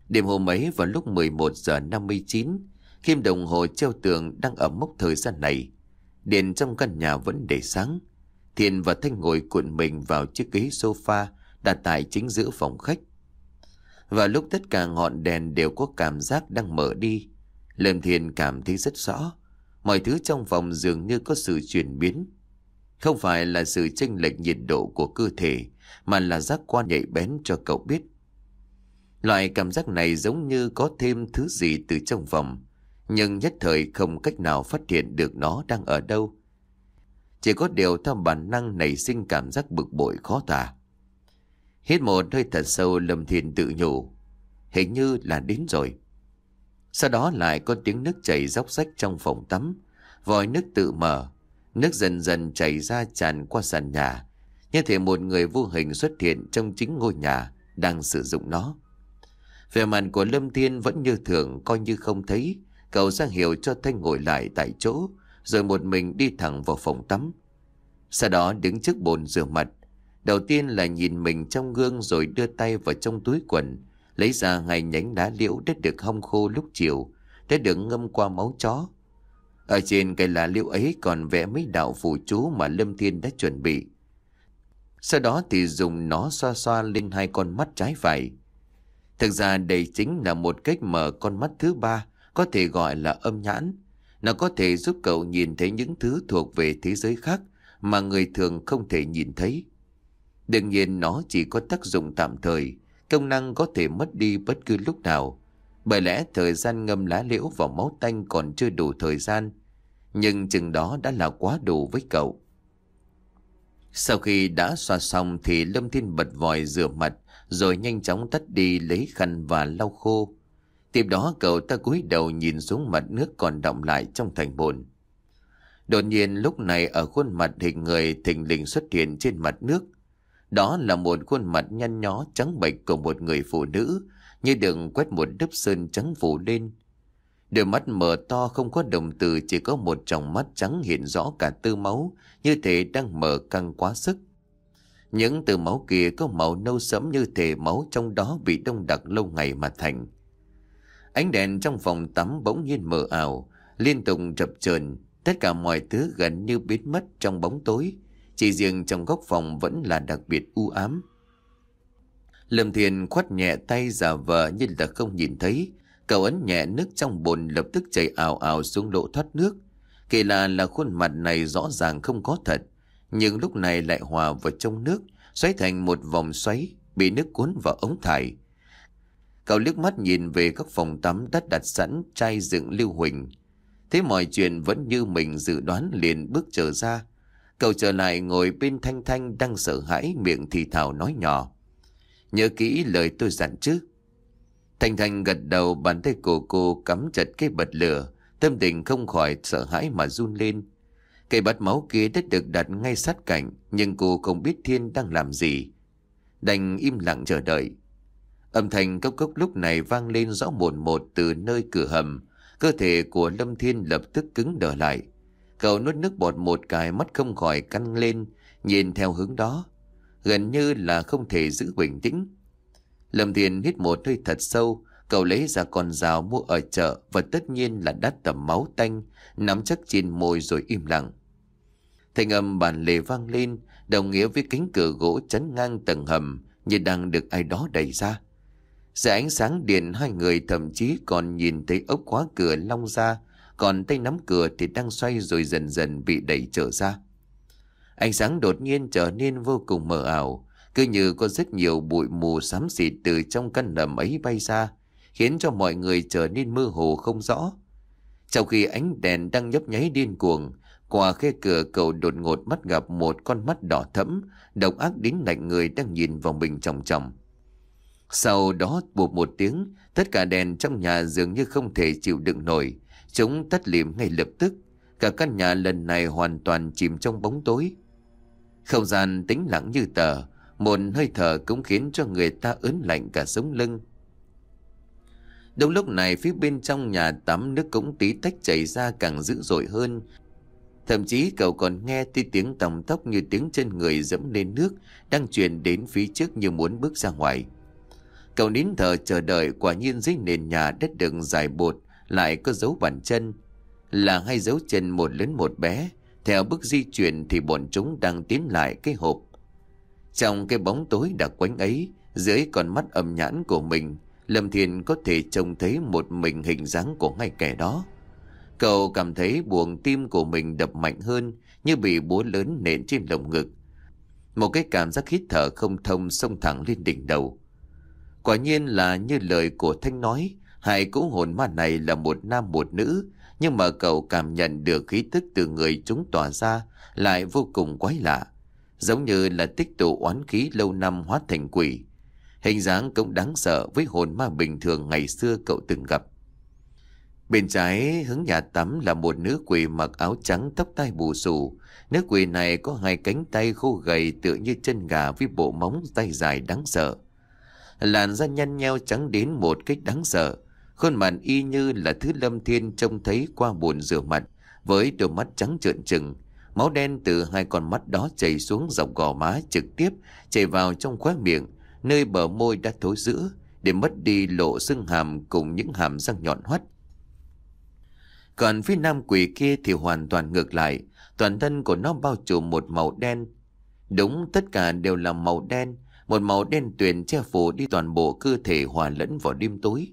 Đêm hôm ấy vào lúc 11 giờ 59, kim đồng hồ treo tường đang ở mốc thời gian này. Điện trong căn nhà vẫn để sáng. Thiên và Thanh ngồi cuộn mình vào chiếc ghế sofa đặt tại chính giữa phòng khách. Và lúc tất cả ngọn đèn đều có cảm giác đang mở đi, Lâm Thiên cảm thấy rất rõ mọi thứ trong phòng dường như có sự chuyển biến. Không phải là sự chênh lệch nhiệt độ của cơ thể, mà là giác quan nhạy bén cho cậu biết. Loại cảm giác này giống như có thêm thứ gì từ trong phòng, nhưng nhất thời không cách nào phát hiện được nó đang ở đâu. Chỉ có điều theo bản năng nảy sinh cảm giác bực bội khó tả. Hít một hơi thật sâu lầm thiền tự nhủ. Hình như là đến rồi. Sau đó lại có tiếng nước chảy róc rách trong phòng tắm. Vòi nước tự mở, nước dần dần chảy ra tràn qua sàn nhà. Như thể một người vô hình xuất hiện trong chính ngôi nhà đang sử dụng nó. Về mặt của Lâm Thiên vẫn như thường coi như không thấy. Cậu sang hiểu cho Thanh ngồi lại tại chỗ, rồi một mình đi thẳng vào phòng tắm. Sau đó đứng trước bồn rửa mặt. Đầu tiên là nhìn mình trong gương rồi đưa tay vào trong túi quần lấy ra hai nhánh đá liễu đã được hong khô lúc chiều, đã được ngâm qua máu chó. Ở trên cây lá liễu ấy còn vẽ mấy đạo phù chú mà Lâm Thiên đã chuẩn bị. Sau đó thì dùng nó xoa xoa lên hai con mắt trái phải. Thực ra đây chính là một cách mở con mắt thứ ba, có thể gọi là âm nhãn. Nó có thể giúp cậu nhìn thấy những thứ thuộc về thế giới khác mà người thường không thể nhìn thấy. Đương nhiên nó chỉ có tác dụng tạm thời, công năng có thể mất đi bất cứ lúc nào. Bởi lẽ thời gian ngâm lá liễu vào máu tanh còn chưa đủ thời gian, nhưng chừng đó đã là quá đủ với cậu. Sau khi đã xoa xong thì Lâm Thiên bật vòi rửa mặt rồi nhanh chóng tắt đi lấy khăn và lau khô. Tiếp đó cậu ta cúi đầu nhìn xuống mặt nước còn đọng lại trong thành bồn. Đột nhiên lúc này ở khuôn mặt hình người thình lình xuất hiện trên mặt nước đó là một khuôn mặt nhăn nhó trắng bệch của một người phụ nữ, như đường quét một lớp sơn trắng phủ lên. Đôi mắt mở to không có đồng từ chỉ có một tròng mắt trắng hiện rõ cả tư máu, như thể đang mở căng quá sức. Những từ máu kia có màu nâu sẫm như thể máu trong đó bị đông đặc lâu ngày mà thành. Ánh đèn trong phòng tắm bỗng nhiên mờ ảo, liên tục chập chờn tất cả mọi thứ gần như biến mất trong bóng tối. Chỉ riêng trong góc phòng vẫn là đặc biệt u ám Lâm Thiền khoát nhẹ tay giả vờ như là không nhìn thấy Cậu ấn nhẹ nước trong bồn lập tức chảy ảo ảo xuống lỗ thoát nước Kỳ lạ là khuôn mặt này rõ ràng không có thật Nhưng lúc này lại hòa vào trong nước Xoáy thành một vòng xoáy Bị nước cuốn vào ống thải Cậu liếc mắt nhìn về các phòng tắm đắt đặt sẵn chai dựng Lưu Huỳnh Thế mọi chuyện vẫn như mình dự đoán liền bước trở ra Cậu trở lại ngồi bên Thanh Thanh đang sợ hãi miệng thì thào nói nhỏ. Nhớ kỹ lời tôi dặn chứ. Thanh Thanh gật đầu bàn tay cổ cô cắm chặt cái bật lửa, tâm tình không khỏi sợ hãi mà run lên. Cây bát máu kia đã được đặt ngay sát cạnh, nhưng cô không biết Thiên đang làm gì. Đành im lặng chờ đợi. Âm thanh cốc cốc lúc này vang lên rõ mồn một từ nơi cửa hầm. Cơ thể của Lâm Thiên lập tức cứng đờ lại. Cậu nuốt nước bọt một cái mắt không khỏi căng lên, nhìn theo hướng đó. Gần như là không thể giữ bình tĩnh. Lâm Thiền hít một hơi thật sâu, cậu lấy ra con dao mua ở chợ và tất nhiên là đắt tầm máu tanh, nắm chắc trên môi rồi im lặng. Thanh âm bản lề vang lên, đồng nghĩa với kính cửa gỗ chắn ngang tầng hầm như đang được ai đó đẩy ra. Dưới ánh sáng điện hai người thậm chí còn nhìn thấy ốc khóa cửa long ra còn tay nắm cửa thì đang xoay rồi dần dần bị đẩy trở ra. Ánh sáng đột nhiên trở nên vô cùng mờ ảo, cứ như có rất nhiều bụi mù xám xịt từ trong căn nầm ấy bay ra, khiến cho mọi người trở nên mơ hồ không rõ. Trong khi ánh đèn đang nhấp nháy điên cuồng, qua khe cửa cậu đột ngột mắt gặp một con mắt đỏ thẫm, độc ác đến lạnh người đang nhìn vào mình chồng chồng Sau đó bụp một tiếng, tất cả đèn trong nhà dường như không thể chịu đựng nổi, Chúng tắt liệm ngay lập tức Cả căn nhà lần này hoàn toàn chìm trong bóng tối Không gian tĩnh lặng như tờ Một hơi thở cũng khiến cho người ta ớn lạnh cả sống lưng Đúng lúc này phía bên trong nhà tắm nước cũng tí tách chảy ra càng dữ dội hơn Thậm chí cậu còn nghe thấy tiếng tòng tóc như tiếng chân người dẫm lên nước Đang truyền đến phía trước như muốn bước ra ngoài Cậu nín thở chờ đợi quả nhiên dưới nền nhà đất đường dài bột lại có dấu bàn chân. Là hai dấu chân một lớn một bé, theo bước di chuyển thì bọn chúng đang tiến lại cái hộp. Trong cái bóng tối đặc quánh ấy, dưới con mắt âm nhãn của mình, Lâm thiền có thể trông thấy một mình hình dáng của ngay kẻ đó. Cậu cảm thấy buồng tim của mình đập mạnh hơn như bị búa lớn nện trên lồng ngực. Một cái cảm giác hít thở không thông xông thẳng lên đỉnh đầu. Quả nhiên là như lời của Thanh nói, Hai cỗ hồn ma này là một nam một nữ, nhưng mà cậu cảm nhận được khí tức từ người chúng tỏa ra lại vô cùng quái lạ. Giống như là tích tụ oán khí lâu năm hóa thành quỷ. Hình dáng cũng đáng sợ với hồn ma bình thường ngày xưa cậu từng gặp. Bên trái hướng nhà tắm là một nữ quỷ mặc áo trắng tóc tai bù xù. Nữ quỷ này có hai cánh tay khô gầy tựa như chân gà với bộ móng tay dài đáng sợ. Làn da nhăn nheo trắng đến một cách đáng sợ. Khuôn mặt y như là thứ Lâm Thiên trông thấy qua buồn rửa mặt với đôi mắt trắng trợn trừng. Máu đen từ hai con mắt đó chảy xuống dọc gò má trực tiếp chảy vào trong khóe miệng, nơi bờ môi đã thối rữa để mất đi lộ xương hàm cùng những hàm răng nhọn hoắt. Còn phía nam quỷ kia thì hoàn toàn ngược lại, toàn thân của nó bao trùm một màu đen. Đúng tất cả đều là màu đen, một màu đen tuyền che phủ đi toàn bộ cơ thể hòa lẫn vào đêm tối.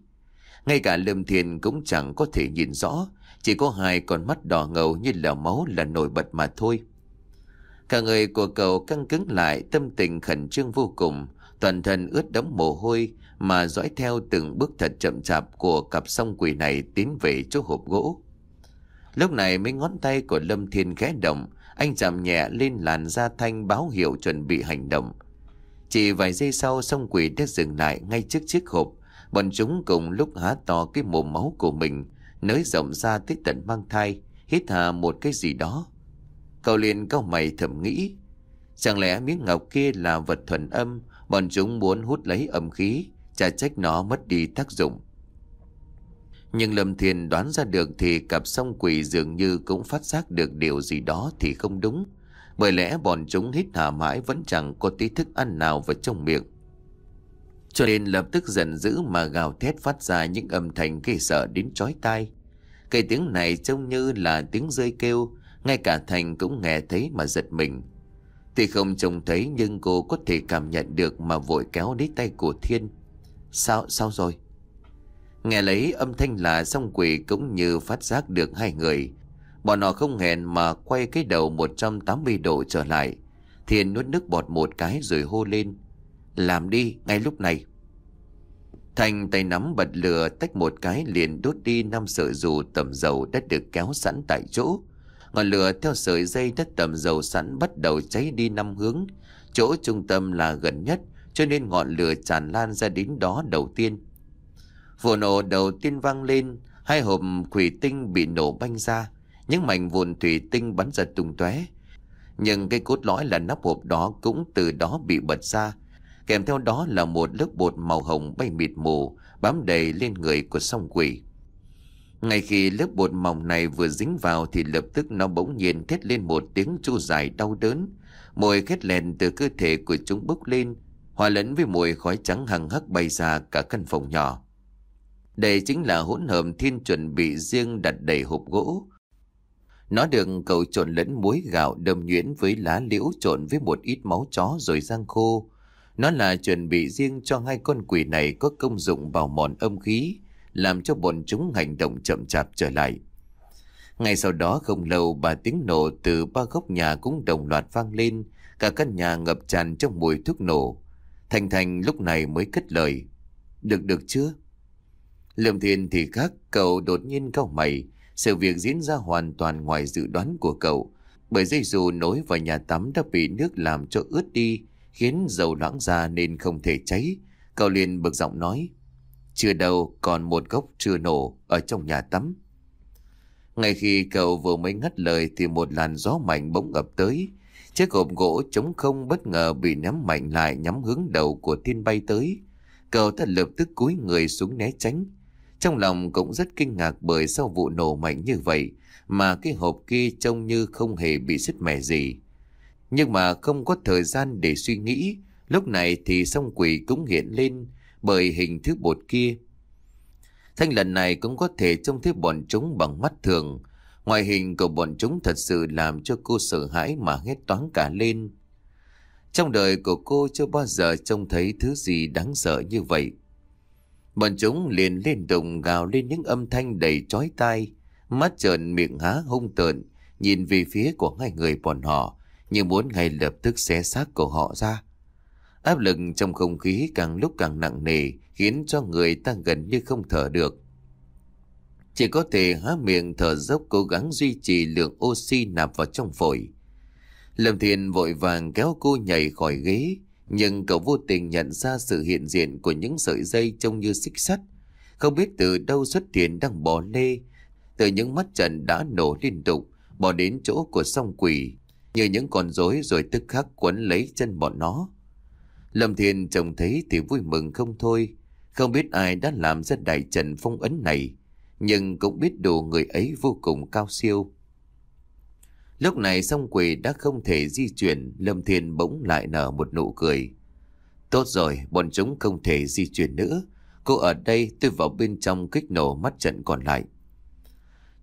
Ngay cả Lâm Thiên cũng chẳng có thể nhìn rõ, chỉ có hai con mắt đỏ ngầu như là máu là nổi bật mà thôi. Cả người của cậu căng cứng lại, tâm tình khẩn trương vô cùng, toàn thân ướt đẫm mồ hôi mà dõi theo từng bước thật chậm chạp của cặp song quỷ này tiến về chỗ hộp gỗ. Lúc này mấy ngón tay của Lâm Thiên khẽ động, anh chạm nhẹ lên làn da thanh báo hiệu chuẩn bị hành động. Chỉ vài giây sau song quỷ đã dừng lại ngay trước chiếc hộp Bọn chúng cùng lúc há to cái mồm máu của mình, nới rộng ra tới tận mang thai, hít hà một cái gì đó. Cậu liền cau mày thầm nghĩ, chẳng lẽ miếng ngọc kia là vật thuần âm, bọn chúng muốn hút lấy âm khí, chả trách nó mất đi tác dụng. Nhưng Lâm Thiền đoán ra được thì cặp song quỷ dường như cũng phát giác được điều gì đó thì không đúng. Bởi lẽ bọn chúng hít hà mãi vẫn chẳng có tí thức ăn nào vào trong miệng. Cho nên lập tức giận dữ mà gào thét phát ra những âm thanh gây sợ đến chói tai. Cái tiếng này trông như là tiếng rơi kêu, ngay cả Thành cũng nghe thấy mà giật mình. Tuy không trông thấy nhưng cô có thể cảm nhận được mà vội kéo lấy tay của Thiên. Sao, sao rồi? Nghe lấy âm thanh là song quỷ cũng như phát giác được hai người. Bọn họ không hẹn mà quay cái đầu 180 độ trở lại. Thiên nuốt nước bọt một cái rồi hô lên. Làm đi ngay lúc này Thành tay nắm bật lửa tách một cái liền đốt đi năm sợi dù tầm dầu đã được kéo sẵn tại chỗ. Ngọn lửa theo sợi dây đất tầm dầu sẵn bắt đầu cháy đi năm hướng. Chỗ trung tâm là gần nhất cho nên ngọn lửa tràn lan ra đến đó đầu tiên. Vụ nổ đầu tiên vang lên, hai hộp thủy tinh bị nổ banh ra, những mảnh vụn thủy tinh bắn ra tung tóe. Nhưng cái cốt lõi là nắp hộp đó cũng từ đó bị bật ra, kèm theo đó là một lớp bột màu hồng bay mịt mù, bám đầy lên người của song quỷ. Ngay khi lớp bột mỏng này vừa dính vào thì lập tức nó bỗng nhiên thét lên một tiếng chu dài đau đớn. Mùi khét lèn từ cơ thể của chúng bốc lên, hòa lẫn với mùi khói trắng hằng hắc bay ra cả căn phòng nhỏ. Đây chính là hỗn hợp thiên chuẩn bị riêng đặt đầy hộp gỗ. Nó được cầu trộn lẫn muối gạo đâm nhuyễn với lá liễu trộn với một ít máu chó rồi rang khô, nó là chuẩn bị riêng cho hai con quỷ này có công dụng bào mòn âm khí, làm cho bọn chúng hành động chậm chạp trở lại. Ngay sau đó không lâu bà tiếng nổ từ ba góc nhà cũng đồng loạt vang lên, cả căn nhà ngập tràn trong mùi thuốc nổ. Thành Thành lúc này mới cất lời. Được được chưa? Liêm Thiên thì khác, cậu đột nhiên cau mày, sự việc diễn ra hoàn toàn ngoài dự đoán của cậu, bởi dây dù nối vào nhà tắm đã bị nước làm cho ướt đi, khiến dầu loãng ra nên không thể cháy. Cậu liền bực giọng nói. Chưa đâu, còn một gốc chưa nổ ở trong nhà tắm. Ngay khi cậu vừa mới ngắt lời thì một làn gió mạnh bỗng ập tới. Chiếc hộp gỗ trống không bất ngờ bị ném mạnh lại nhắm hướng đầu của thiên bay tới. Cậu thật lập tức cúi người xuống né tránh. Trong lòng cũng rất kinh ngạc bởi sau vụ nổ mạnh như vậy mà cái hộp kia trông như không hề bị xích mẻ gì. Nhưng mà không có thời gian để suy nghĩ, lúc này thì song quỷ cũng hiện lên bởi hình thứ bột kia. Thanh lần này cũng có thể trông thấy bọn chúng bằng mắt thường. Ngoại hình của bọn chúng thật sự làm cho cô sợ hãi mà hết toán cả lên. Trong đời của cô chưa bao giờ trông thấy thứ gì đáng sợ như vậy. Bọn chúng liền lên đồng gào lên những âm thanh đầy chói tai, mắt trợn miệng há hung tợn, nhìn về phía của hai người bọn họ, như muốn ngay lập tức xé xác của họ ra. Áp lực trong không khí càng lúc càng nặng nề khiến cho người ta gần như không thở được. Chỉ có thể há miệng thở dốc cố gắng duy trì lượng oxy nạp vào trong phổi. Lâm Thiên vội vàng kéo cô nhảy khỏi ghế, nhưng cậu vô tình nhận ra sự hiện diện của những sợi dây trông như xích sắt. Không biết từ đâu xuất hiện đang bỏ lê, từ những mắt trận đã nổ liên tục, bỏ đến chỗ của song quỷ, như những con rối rồi tức khắc quấn lấy chân bọn nó. Lâm Thiên trông thấy thì vui mừng không thôi, không biết ai đã làm ra đại trận phong ấn này, nhưng cũng biết đồ người ấy vô cùng cao siêu. Lúc này song quỷ đã không thể di chuyển, Lâm Thiên bỗng lại nở một nụ cười. Tốt rồi, bọn chúng không thể di chuyển nữa. Cô ở đây, tôi vào bên trong kích nổ mắt trận còn lại.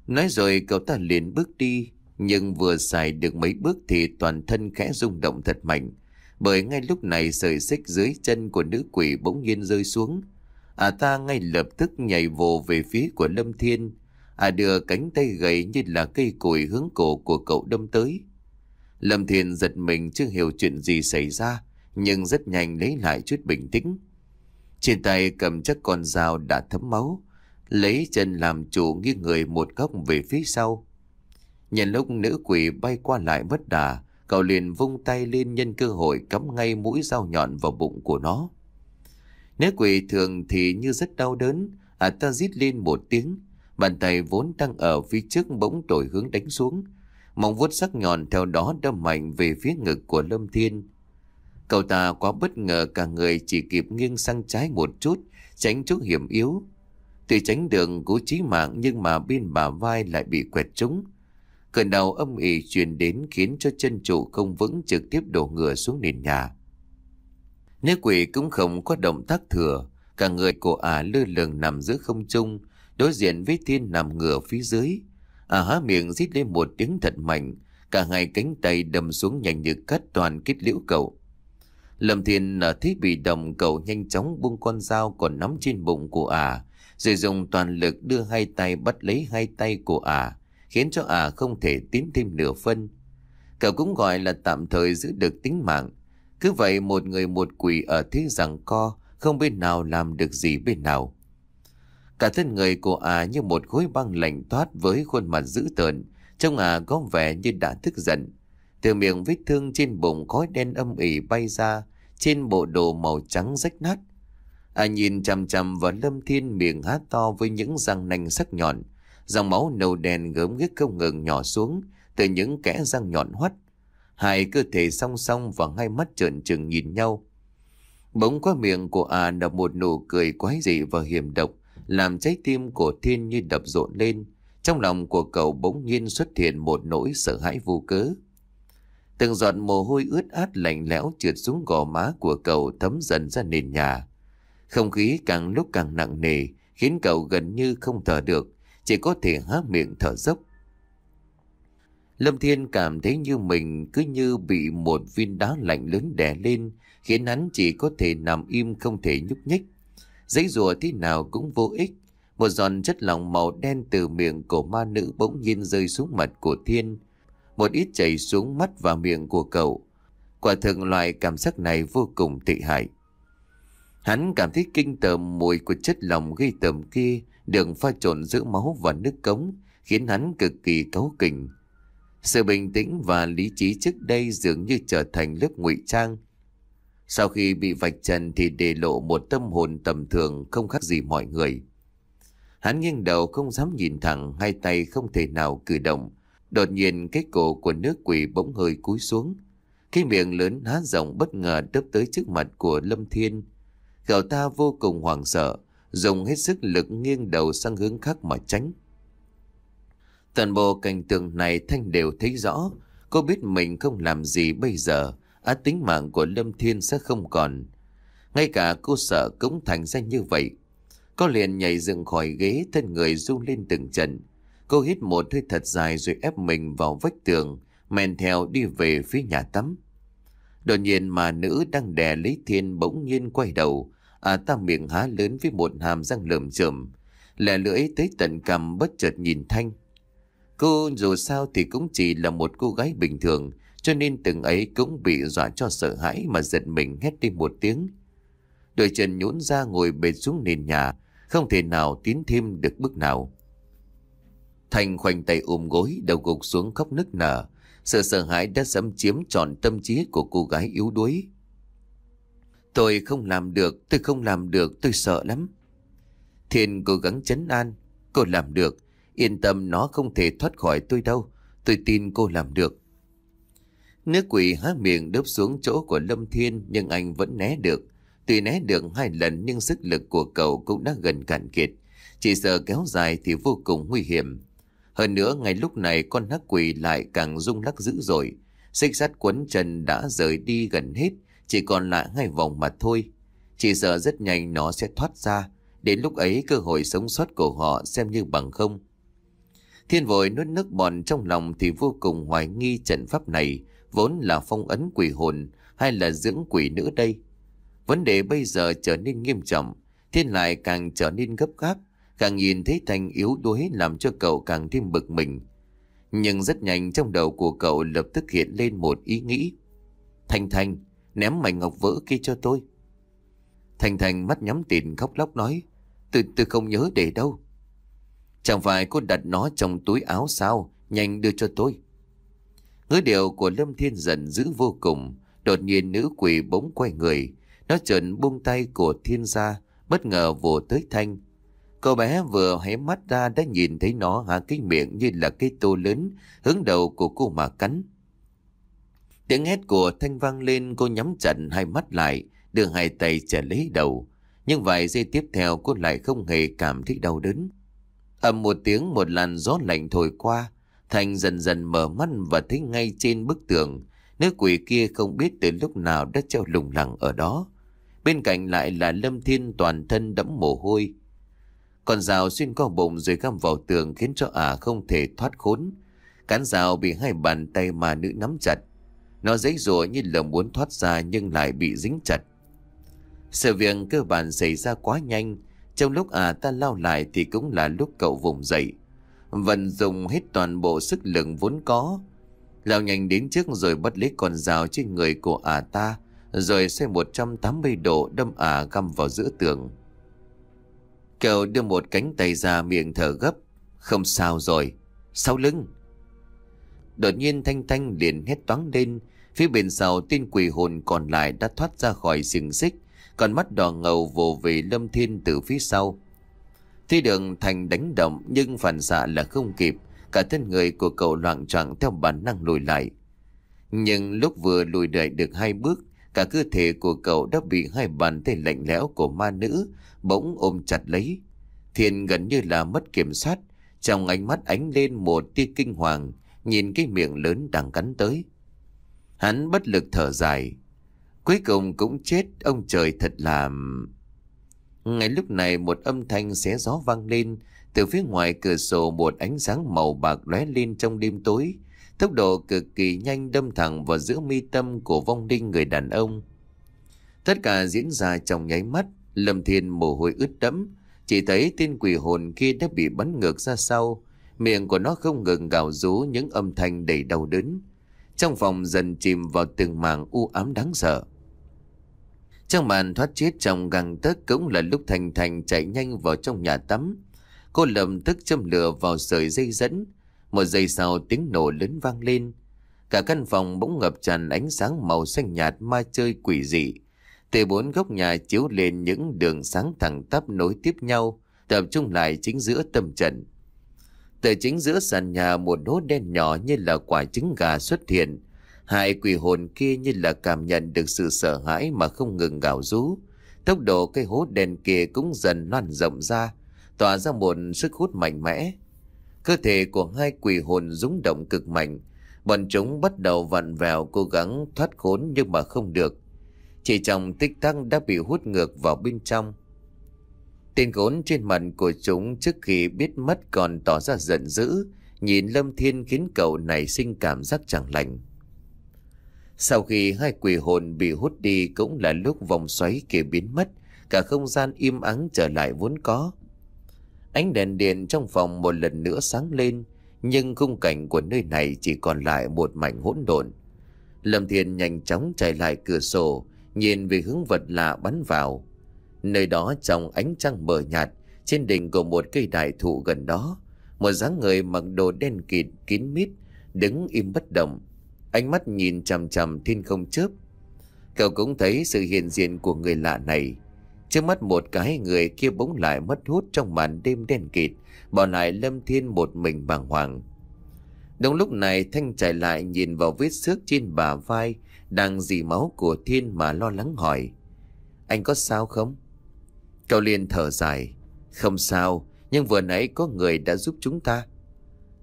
Nói rồi cậu ta liền bước đi, nhưng vừa xài được mấy bước thì toàn thân khẽ rung động thật mạnh. Bởi ngay lúc này sợi xích dưới chân của nữ quỷ bỗng nhiên rơi xuống. À ta ngay lập tức nhảy vồ về phía của Lâm Thiên. À đưa cánh tay gầy như là cây củi hướng cổ của cậu đâm tới. Lâm Thiên giật mình chưa hiểu chuyện gì xảy ra. Nhưng rất nhanh lấy lại chút bình tĩnh. Trên tay cầm chắc con dao đã thấm máu. Lấy chân làm chủ nghiêng người một góc về phía sau. Nhân lúc nữ quỷ bay qua lại bất đà, cậu liền vung tay lên nhân cơ hội cắm ngay mũi dao nhọn vào bụng của nó. Nữ quỷ thường thì như rất đau đớn, à ta rít lên một tiếng, bàn tay vốn đang ở phía trước bỗng đổi hướng đánh xuống. Móng vuốt sắc nhọn theo đó đâm mạnh về phía ngực của Lâm Thiên. Cậu ta quá bất ngờ cả người chỉ kịp nghiêng sang trái một chút, tránh chút hiểm yếu. Tuy tránh đường cú chí mạng nhưng mà bên bà vai lại bị quẹt trúng. Cơn đau âm ỉ truyền đến khiến cho chân trụ không vững trực tiếp đổ ngửa xuống nền nhà. Nữ quỷ cũng không có động tác thừa, cả người của ả lơ lửng nằm giữa không trung, đối diện với thiên nằm ngửa phía dưới. Ả à há miệng rít lên một tiếng thật mạnh, cả hai cánh tay đầm xuống nhanh như cắt toàn kết liễu cậu. Lâm Thiên ở thế bị động cậu nhanh chóng buông con dao còn nắm trên bụng của ả, rồi dùng toàn lực đưa hai tay bắt lấy hai tay của ả, khiến cho ả à không thể tiến thêm nửa phân. Cậu cũng gọi là tạm thời giữ được tính mạng. Cứ vậy một người một quỷ ở thế rằng co, không bên nào làm được gì bên nào. Cả thân người của ả à như một khối băng lạnh toát với khuôn mặt dữ tợn, trông ả à có vẻ như đã tức giận. Từ miệng vết thương trên bụng khói đen âm ỉ bay ra, trên bộ đồ màu trắng rách nát. À nhìn chằm chằm vào Lâm Thiên miệng há to với những răng nanh sắc nhọn, Dòng máu nâu đen gớm ghiếc không ngừng nhỏ xuống từ những kẽ răng nhọn hoắt. Hai cơ thể song song và hai mắt trợn trừng nhìn nhau. Bỗng qua miệng của à nở một nụ cười quái dị và hiểm độc, làm trái tim của Thiên như đập rộn lên. Trong lòng của cậu bỗng nhiên xuất hiện một nỗi sợ hãi vô cớ. Từng giọt mồ hôi ướt át lạnh lẽo trượt xuống gò má của cậu thấm dần ra nền nhà. Không khí càng lúc càng nặng nề, khiến cậu gần như không thở được, chỉ có thể há miệng thở dốc. Lâm Thiên cảm thấy như mình cứ như bị một viên đá lạnh lớn đè lên, khiến hắn chỉ có thể nằm im không thể nhúc nhích. Giấy rùa thế nào cũng vô ích, một giòn chất lỏng màu đen từ miệng của ma nữ bỗng nhiên rơi xuống mặt của Thiên, một ít chảy xuống mắt và miệng của cậu. Quả thực loại cảm giác này vô cùng tị hại. Hắn cảm thấy kinh tởm mùi của chất lỏng gây tởm kia, đường pha trộn giữa máu và nước cống khiến hắn cực kỳ cấu kỉnh. Sự bình tĩnh và lý trí trước đây dường như trở thành lớp ngụy trang. Sau khi bị vạch trần thì để lộ một tâm hồn tầm thường không khác gì mọi người. Hắn nghiêng đầu không dám nhìn thẳng, hai tay không thể nào cử động. Đột nhiên cái cổ của nước quỷ bỗng hơi cúi xuống. Cái miệng lớn há rộng bất ngờ đớp tới trước mặt của Lâm Thiên. Cậu ta vô cùng hoảng sợ dùng hết sức lực nghiêng đầu sang hướng khác mà tránh. Toàn bộ cảnh tượng này Thanh đều thấy rõ, cô biết mình không làm gì bây giờ, á tính mạng của Lâm Thiên sẽ không còn. Ngay cả cô sợ cũng thành ra như vậy. Cô liền nhảy dựng khỏi ghế thân người run lên từng trận. Cô hít một hơi thật dài rồi ép mình vào vách tường, men theo đi về phía nhà tắm. Đột nhiên mà nữ đang đè lấy Thiên bỗng nhiên quay đầu, À ta miệng há lớn với một hàm răng lởm chởm Lẻ lưỡi tới tận cằm bất chợt nhìn Thanh Cô dù sao thì cũng chỉ là một cô gái bình thường Cho nên từng ấy cũng bị dọa cho sợ hãi mà giật mình hét đi một tiếng Đôi chân nhũn ra ngồi bệt xuống nền nhà Không thể nào tiến thêm được bước nào Thành khoanh tay ôm gối đầu gục xuống khóc nức nở Sự sợ hãi đã xâm chiếm trọn tâm trí của cô gái yếu đuối Tôi không làm được, tôi không làm được, tôi sợ lắm. Thiên cố gắng chấn an. Cô làm được. Yên tâm nó không thể thoát khỏi tôi đâu. Tôi tin cô làm được. Nước quỷ há miệng đớp xuống chỗ của Lâm Thiên nhưng anh vẫn né được. Tuy né được hai lần nhưng sức lực của cậu cũng đã gần cạn kiệt. Chỉ sợ kéo dài thì vô cùng nguy hiểm. Hơn nữa ngay lúc này con hắc quỷ lại càng rung lắc dữ dội. Xích sắt quấn chân đã rời đi gần hết chỉ còn lại ngay vòng mặt thôi. Chỉ sợ rất nhanh nó sẽ thoát ra, đến lúc ấy cơ hội sống sót của họ xem như bằng không. Thiên vội nuốt nước bọt trong lòng thì vô cùng hoài nghi trận pháp này vốn là phong ấn quỷ hồn hay là dưỡng quỷ nữ đây. Vấn đề bây giờ trở nên nghiêm trọng, thiên lại càng trở nên gấp gáp, càng nhìn thấy thành yếu đuối làm cho cậu càng thêm bực mình. Nhưng rất nhanh trong đầu của cậu lập tức hiện lên một ý nghĩ. Thanh Thanh, Ném mảnh ngọc vỡ kia cho tôi Thành Thành mắt nhắm tịt khóc lóc nói Tôi, tôi không nhớ để đâu Chẳng phải cô đặt nó trong túi áo sao Nhanh đưa cho tôi Ngữ điệu của Lâm Thiên giận dữ vô cùng Đột nhiên nữ quỷ bỗng quay người Nó trợn buông tay của thiên gia Bất ngờ vồ tới Thanh Cậu bé vừa hé mắt ra đã nhìn thấy nó há cái miệng như là cái tô lớn hướng đầu của cô mà cắn. Tiếng hét của Thanh vang lên cô nhắm chặt hai mắt lại, đưa hai tay trẻ lấy đầu. Nhưng vài giây tiếp theo cô lại không hề cảm thấy đau đớn. Ầm một tiếng một làn gió lạnh thổi qua, Thanh dần dần mở mắt và thấy ngay trên bức tường, nữ quỷ kia không biết từ lúc nào đã treo lủng lẳng ở đó. Bên cạnh lại là Lâm Thiên toàn thân đẫm mồ hôi. Con rào xuyên qua bụng rồi găm vào tường khiến cho ả không thể thoát khốn. Cán rào bị hai bàn tay mà nữ nắm chặt. Nó giấy rủa như là muốn thoát ra nhưng lại bị dính chặt. Sự việc cơ bản xảy ra quá nhanh. Trong lúc à ta lao lại thì cũng là lúc cậu vùng dậy. Vận dùng hết toàn bộ sức lực vốn có. Lao nhanh đến trước rồi bắt lấy con dao trên người của à ta. Rồi xoay 180 độ đâm à găm vào giữa tường. Cậu đưa một cánh tay ra miệng thở gấp. Không sao rồi. Sau lưng. Đột nhiên Thanh Thanh liền hét toáng lên. Phía bên sau tên quỷ hồn còn lại đã thoát ra khỏi xiềng xích. Còn mắt đỏ ngầu vồ về Lâm Thiên từ phía sau. Thi đường Thành đánh động nhưng phản xạ là không kịp. Cả thân người của cậu loạn trọng theo bản năng lùi lại. Nhưng lúc vừa lùi đợi được hai bước, cả cơ thể của cậu đã bị hai bàn tay lạnh lẽo của ma nữ bỗng ôm chặt lấy. Thiên gần như là mất kiểm soát, trong ánh mắt ánh lên một tia kinh hoàng, nhìn cái miệng lớn đang cắn tới. Hắn bất lực thở dài. Cuối cùng cũng chết, ông trời thật là... Ngay lúc này một âm thanh xé gió vang lên, từ phía ngoài cửa sổ một ánh sáng màu bạc lóe lên trong đêm tối, tốc độ cực kỳ nhanh đâm thẳng vào giữa mi tâm của vong linh người đàn ông. Tất cả diễn ra trong nháy mắt, Lâm Thiên mồ hôi ướt đẫm, chỉ thấy tên quỷ hồn kia đã bị bắn ngược ra sau, Miệng của nó không ngừng gào rú những âm thanh đầy đau đớn. Trong phòng dần chìm vào từng màng u ám đáng sợ. Trong màn thoát chết trong găng tấc cũng là lúc Thành Thành chạy nhanh vào trong nhà tắm. Cô lầm tức châm lửa vào sợi dây dẫn. Một giây sau tiếng nổ lớn vang lên. Cả căn phòng bỗng ngập tràn ánh sáng màu xanh nhạt ma chơi quỷ dị. Từ bốn góc nhà chiếu lên những đường sáng thẳng tắp nối tiếp nhau, tập trung lại chính giữa tâm trận. Từ chính giữa sàn nhà một hố đen nhỏ như là quả trứng gà xuất hiện. Hai quỷ hồn kia như là cảm nhận được sự sợ hãi mà không ngừng gào rú. Tốc độ cây hố đen kia cũng dần loan rộng ra, tỏa ra một sức hút mạnh mẽ. Cơ thể của hai quỷ hồn rúng động cực mạnh, bọn chúng bắt đầu vặn vẹo cố gắng thoát khốn nhưng mà không được. Chỉ trong tích tắc đã bị hút ngược vào bên trong. Tên gốn trên mặt của chúng trước khi biết mất còn tỏ ra giận dữ, nhìn Lâm Thiên khiến cậu này sinh cảm giác chẳng lành. Sau khi hai quỷ hồn bị hút đi cũng là lúc vòng xoáy kia biến mất, cả không gian im ắng trở lại vốn có. Ánh đèn điện trong phòng một lần nữa sáng lên, nhưng khung cảnh của nơi này chỉ còn lại một mảnh hỗn độn. Lâm Thiên nhanh chóng chạy lại cửa sổ, nhìn về hướng vật lạ bắn vào. Nơi đó trong ánh trăng mờ nhạt, trên đỉnh của một cây đại thụ gần đó, một dáng người mặc đồ đen kịt kín mít, đứng im bất động, ánh mắt nhìn chằm chằm thiên không chớp. Cậu cũng thấy sự hiện diện của người lạ này. Trước mắt một cái người kia bỗng lại mất hút trong màn đêm đen kịt, bỏ lại Lâm Thiên một mình bàng hoàng. Đúng lúc này Thanh chạy lại nhìn vào vết xước trên bả vai đang dì máu của Thiên mà lo lắng hỏi. Anh có sao không? Cao Liên thở dài. Không sao, nhưng vừa nãy có người đã giúp chúng ta.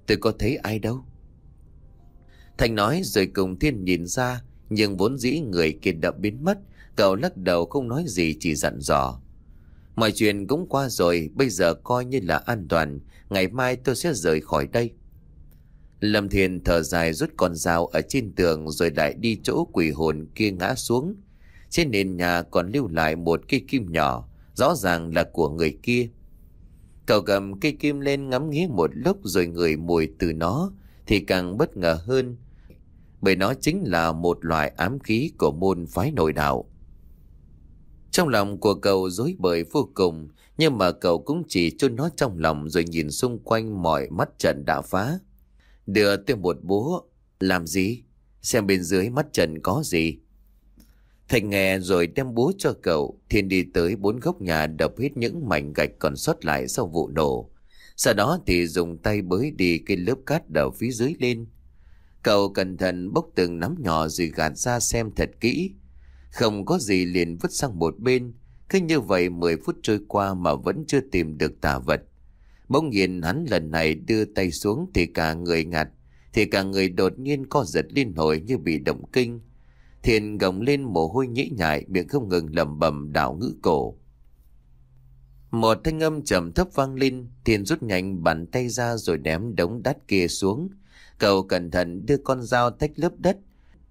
Tôi có thấy ai đâu. Thành nói rồi cùng Thiên nhìn ra, nhưng vốn dĩ người kia đã biến mất. Cậu lắc đầu không nói gì chỉ dặn dò. Mọi chuyện cũng qua rồi, bây giờ coi như là an toàn. Ngày mai tôi sẽ rời khỏi đây. Lâm Thiên thở dài rút con dao ở trên tường rồi lại đi chỗ quỷ hồn kia ngã xuống. Trên nền nhà còn lưu lại một cây kim nhỏ rõ ràng là của người kia. Cậu cầm cây kim lên ngắm nghía một lúc rồi ngửi mùi từ nó thì càng bất ngờ hơn. Bởi nó chính là một loại ám khí của môn phái nội đạo. Trong lòng của cậu dối bời vô cùng, nhưng mà cậu cũng chỉ chôn nó trong lòng rồi nhìn xung quanh mọi mắt trận đã phá. Đưa tôi một bố làm gì? Xem bên dưới mắt trần có gì? thành nghe rồi đem búa cho cậu, Thiên đi tới bốn góc nhà đập hết những mảnh gạch còn sót lại sau vụ nổ. Sau đó thì dùng tay bới đi cái lớp cát ở phía dưới lên. Cậu cẩn thận bốc từng nắm nhỏ rồi gạt ra xem thật kỹ. Không có gì liền vứt sang một bên. Cứ như vậy 10 phút trôi qua mà vẫn chưa tìm được tà vật. Bỗng nhiên hắn lần này đưa tay xuống thì cả người ngặt thì cả người đột nhiên co giật liên hồi như bị động kinh. Thiền gồng lên mồ hôi nhĩ nhại miệng không ngừng lầm bầm đạo ngữ cổ. Một thanh âm trầm thấp vang lên, Thiền rút nhanh bàn tay ra rồi ném đống đắt kia xuống. Cậu cẩn thận đưa con dao tách lớp đất,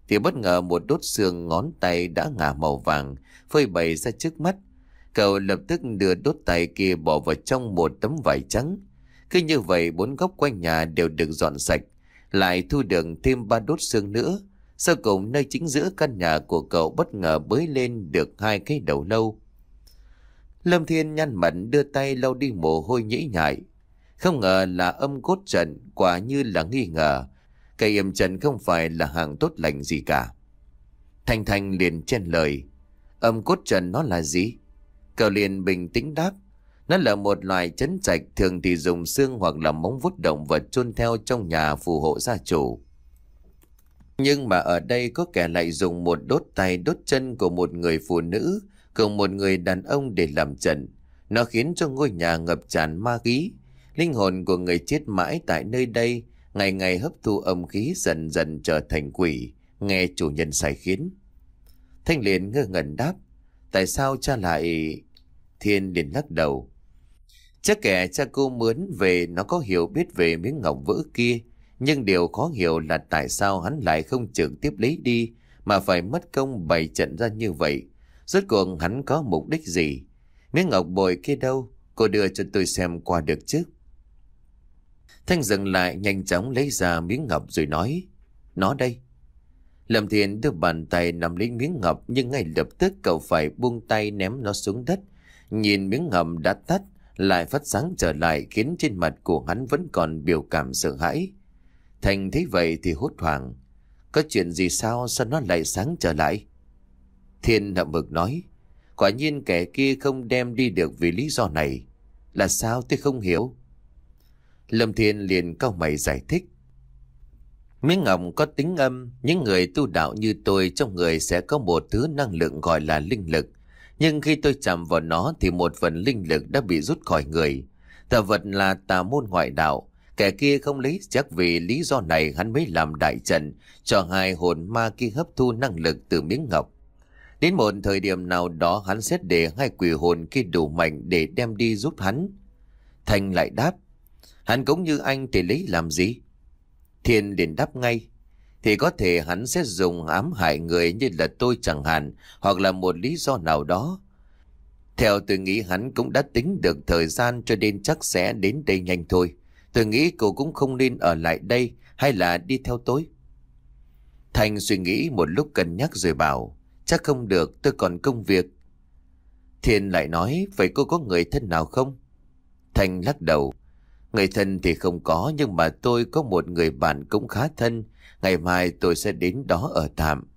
thì bất ngờ một đốt xương ngón tay đã ngả màu vàng, phơi bày ra trước mắt. Cậu lập tức đưa đốt tay kia bỏ vào trong một tấm vải trắng. Cứ như vậy bốn góc quanh nhà đều được dọn sạch, lại thu được thêm ba đốt xương nữa. Sau cùng nơi chính giữa căn nhà của cậu bất ngờ bới lên được hai cái đầu lâu. Lâm Thiên nhăn mặn đưa tay lau đi mồ hôi nhễ nhại. Không ngờ là âm cốt trận, quả như là nghi ngờ. Cây yểm trận không phải là hàng tốt lành gì cả. Thanh Thanh liền chen lời. Âm cốt trận nó là gì? Cậu liền bình tĩnh đáp. Nó là một loài chấn trạch thường thì dùng xương hoặc là móng vuốt động vật chôn theo trong nhà phù hộ gia chủ. Nhưng mà ở đây có kẻ lại dùng một đốt tay đốt chân của một người phụ nữ cùng một người đàn ông để làm trận. Nó khiến cho ngôi nhà ngập tràn ma khí. Linh hồn của người chết mãi tại nơi đây, ngày ngày hấp thu âm khí dần dần trở thành quỷ, nghe chủ nhân sai khiến. Thanh liền ngơ ngẩn đáp, tại sao cha lại... Thiên liền lắc đầu. Chắc kẻ cha cô mướn về nó có hiểu biết về miếng ngọc vỡ kia, nhưng điều khó hiểu là tại sao hắn lại không trực tiếp lấy đi mà phải mất công bày trận ra như vậy. Rốt cuộc hắn có mục đích gì? Miếng ngọc bội kia đâu? Cô đưa cho tôi xem qua được chứ? Thanh dừng lại nhanh chóng lấy ra miếng ngọc rồi nói Nó đây Lâm Thiên đưa bàn tay nắm lấy miếng ngọc Nhưng ngay lập tức cậu phải buông tay ném nó xuống đất Nhìn miếng ngọc đã tắt Lại phát sáng trở lại Khiến trên mặt của hắn vẫn còn biểu cảm sợ hãi Thành thấy vậy thì hốt hoảng. Có chuyện gì sao sao nó lại sáng trở lại? Thiên hậm bực nói. Quả nhiên kẻ kia không đem đi được vì lý do này. Là sao tôi không hiểu? Lâm Thiên liền cao mày giải thích. Miếng ngọc có tính âm, những người tu đạo như tôi trong người sẽ có một thứ năng lượng gọi là linh lực. Nhưng khi tôi chạm vào nó thì một phần linh lực đã bị rút khỏi người. Tà vật là tà môn ngoại đạo, Kẻ kia không lấy chắc vì lý do này hắn mới làm đại trận cho hai hồn ma kia hấp thu năng lực từ miếng ngọc. Đến một thời điểm nào đó hắn xét để hai quỷ hồn kia đủ mạnh để đem đi giúp hắn. Thành lại đáp, hắn cũng như anh thì lấy làm gì? Thiên liền đáp ngay, thì có thể hắn sẽ dùng ám hại người như là tôi chẳng hạn hoặc là một lý do nào đó. Theo tôi nghĩ hắn cũng đã tính được thời gian cho nên chắc sẽ đến đây nhanh thôi. Tôi nghĩ cô cũng không nên ở lại đây hay là đi theo tôi. Thành suy nghĩ một lúc cân nhắc rồi bảo, chắc không được tôi còn công việc. Thiên lại nói, vậy cô có người thân nào không? Thành lắc đầu, người thân thì không có nhưng mà tôi có một người bạn cũng khá thân, ngày mai tôi sẽ đến đó ở tạm.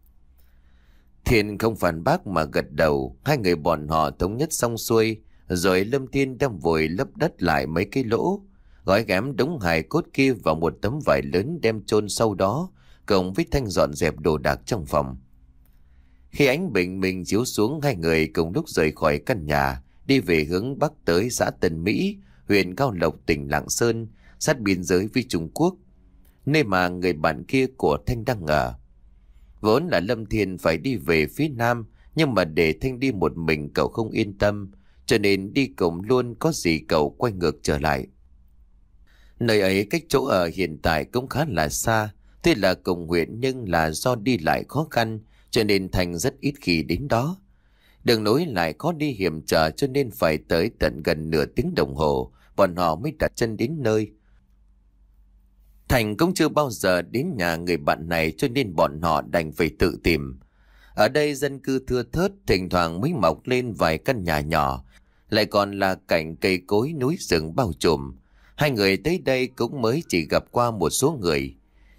Thiên không phản bác mà gật đầu, hai người bọn họ thống nhất xong xuôi, rồi Lâm Thiên đâm vội lấp đất lại mấy cái lỗ, gói ghém đống hài cốt kia vào một tấm vải lớn đem chôn sau đó, cộng với thanh dọn dẹp đồ đạc trong phòng. Khi ánh bình mình chiếu xuống hai người cùng lúc rời khỏi căn nhà, đi về hướng bắc tới xã Tân Mỹ, huyện Cao Lộc, tỉnh Lạng Sơn, sát biên giới với Trung Quốc, nơi mà người bạn kia của Thanh đang ở. Vốn là Lâm Thiên phải đi về phía Nam, nhưng mà để Thanh đi một mình cậu không yên tâm, cho nên đi cùng luôn có gì cậu quay ngược trở lại. Nơi ấy cách chỗ ở hiện tại cũng khá là xa, tuy là cùng huyện nhưng là do đi lại khó khăn, cho nên Thành rất ít khi đến đó. Đường nối lại có đi hiểm trở cho nên phải tới tận gần nửa tiếng đồng hồ, bọn họ mới đặt chân đến nơi. Thành cũng chưa bao giờ đến nhà người bạn này cho nên bọn họ đành phải tự tìm. Ở đây dân cư thưa thớt, thỉnh thoảng mới mọc lên vài căn nhà nhỏ, lại còn là cảnh cây cối núi rừng bao trùm. Hai người tới đây cũng mới chỉ gặp qua một số người.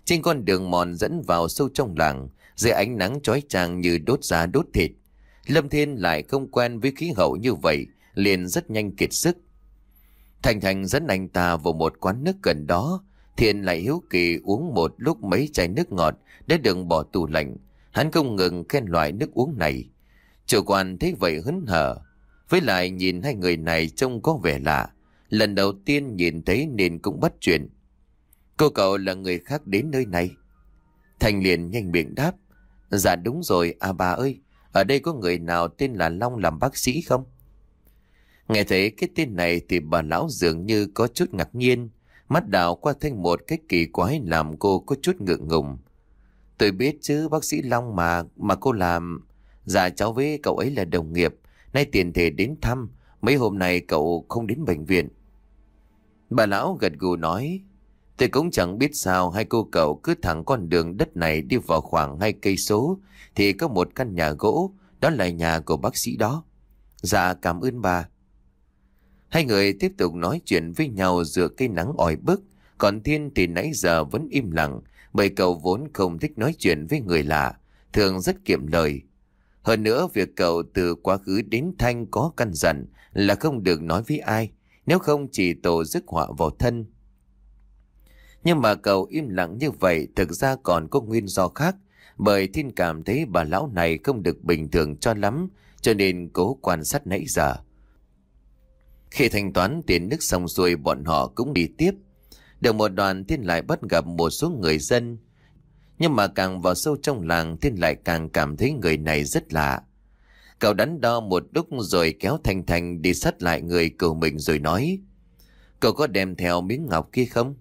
Trên con đường mòn dẫn vào sâu trong làng, dưới ánh nắng chói chang như đốt da đốt thịt. Lâm Thiên lại không quen với khí hậu như vậy, liền rất nhanh kiệt sức. Thành Thành dẫn anh ta vào một quán nước gần đó, Thiên lại hiếu kỳ uống một lúc mấy chai nước ngọt để đừng bỏ tủ lạnh. Hắn không ngừng khen loại nước uống này. Chủ quan thấy vậy hứng hở. Với lại nhìn hai người này trông có vẻ lạ. Lần đầu tiên nhìn thấy nên cũng bắt chuyện. Cô cậu là người khác đến nơi này. Thành liền nhanh miệng đáp. Dạ đúng rồi, à bà ơi, ở đây có người nào tên là Long làm bác sĩ không? Nghe thấy cái tên này thì bà lão dường như có chút ngạc nhiên, mắt đảo qua thanh một cách kỳ quái làm cô có chút ngượng ngùng. Tôi biết chứ bác sĩ Long mà, mà cô làm... Dạ cháu với cậu ấy là đồng nghiệp, nay tiền thể đến thăm, mấy hôm nay cậu không đến bệnh viện. Bà lão gật gù nói, tôi cũng chẳng biết sao hai cô cậu cứ thẳng con đường đất này đi vào khoảng hai cây số thì có một căn nhà gỗ, đó là nhà của bác sĩ đó. Dạ cảm ơn bà. Hai người tiếp tục nói chuyện với nhau giữa cây nắng oi bức, còn Thiên thì nãy giờ vẫn im lặng, bởi cậu vốn không thích nói chuyện với người lạ, thường rất kiệm lời. Hơn nữa việc cậu từ quá khứ đến Thanh có căn dặn là không được nói với ai. Nếu không chỉ tổ rước họa vào thân Nhưng mà cậu im lặng như vậy Thực ra còn có nguyên do khác Bởi thiên cảm thấy bà lão này không được bình thường cho lắm Cho nên cố quan sát nãy giờ Khi thanh toán tiền nước xong xuôi bọn họ cũng đi tiếp Được một đoàn thiên lại bắt gặp một số người dân Nhưng mà càng vào sâu trong làng Thiên lại càng cảm thấy người này rất lạ Cậu đắn đo một lúc rồi kéo Thành Thành đi sát lại người cậu mình rồi nói. Cậu có đem theo miếng ngọc kia không?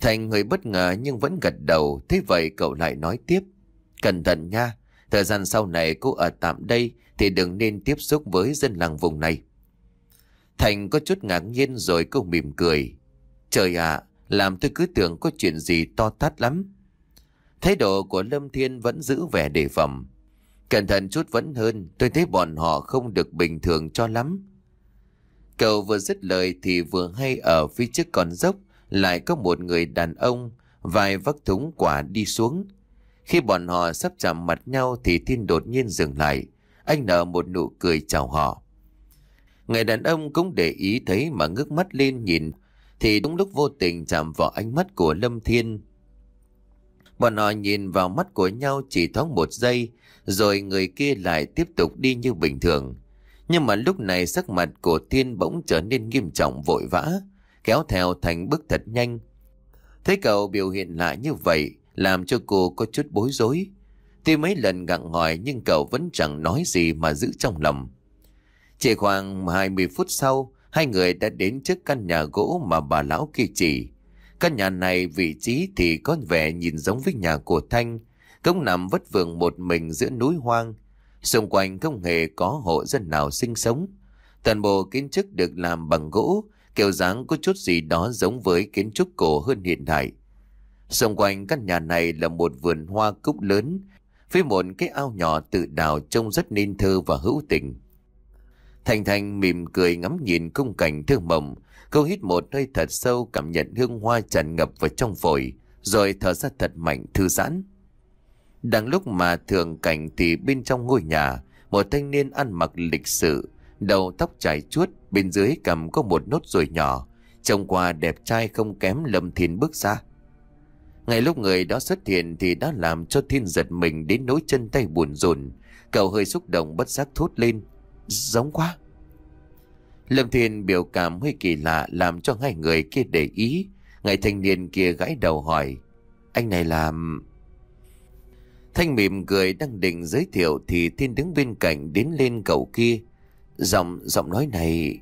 Thành người bất ngờ nhưng vẫn gật đầu, thế vậy cậu lại nói tiếp. Cẩn thận nha, thời gian sau này cô ở tạm đây thì đừng nên tiếp xúc với dân làng vùng này. Thành có chút ngạc nhiên rồi cậu mỉm cười. Trời ạ, làm tôi cứ tưởng có chuyện gì to tát lắm. Thái độ của Lâm Thiên vẫn giữ vẻ đề phẩm. Cẩn thận chút vẫn hơn, tôi thấy bọn họ không được bình thường cho lắm. Cậu vừa dứt lời thì vừa hay ở phía trước con dốc lại có một người đàn ông vài vác thúng quả đi xuống. Khi bọn họ sắp chạm mặt nhau thì Thiên đột nhiên dừng lại. Anh nở một nụ cười chào họ. Người đàn ông cũng để ý thấy mà ngước mắt lên nhìn thì đúng lúc vô tình chạm vào ánh mắt của Lâm Thiên. Bọn họ nhìn vào mắt của nhau chỉ thoáng một giây rồi người kia lại tiếp tục đi như bình thường. Nhưng mà lúc này sắc mặt của Thiên bỗng trở nên nghiêm trọng vội vã, kéo theo Thành bước thật nhanh. Thấy cậu biểu hiện lại như vậy, làm cho cô có chút bối rối. Tuy mấy lần gặng hỏi nhưng cậu vẫn chẳng nói gì mà giữ trong lòng. Chỉ khoảng 20 phút sau, hai người đã đến trước căn nhà gỗ mà bà lão kia chỉ. Căn nhà này vị trí thì có vẻ nhìn giống với nhà của Thanh, cũng nằm vất vưởng một mình giữa núi hoang. Xung quanh không hề có hộ dân nào sinh sống. Toàn bộ kiến trúc được làm bằng gỗ, kiểu dáng có chút gì đó giống với kiến trúc cổ hơn hiện đại. Xung quanh căn nhà này là một vườn hoa cúc lớn, với một cái ao nhỏ tự đào trông rất nên thơ và hữu tình. Thành Thành mỉm cười ngắm nhìn khung cảnh thơ mộng, cô hít một hơi thật sâu cảm nhận hương hoa tràn ngập vào trong phổi, rồi thở ra thật mạnh thư giãn. Đang lúc mà thường cảnh thì bên trong ngôi nhà, một thanh niên ăn mặc lịch sự, đầu tóc trải chuốt, bên dưới cầm có một nốt ruồi nhỏ, trông qua đẹp trai không kém Lâm Thiên bước ra. Ngay lúc người đó xuất hiện thì đã làm cho Thiên giật mình đến nỗi chân tay buồn rùn, cậu hơi xúc động bất giác thốt lên, giống quá. Lâm Thiên biểu cảm hơi kỳ lạ làm cho hai người kia để ý, ngày thanh niên kia gãi đầu hỏi, anh này làm... Thanh mỉm cười đang định giới thiệu thì Thiên đứng bên cạnh đến lên cầu kia. Giọng, giọng nói này...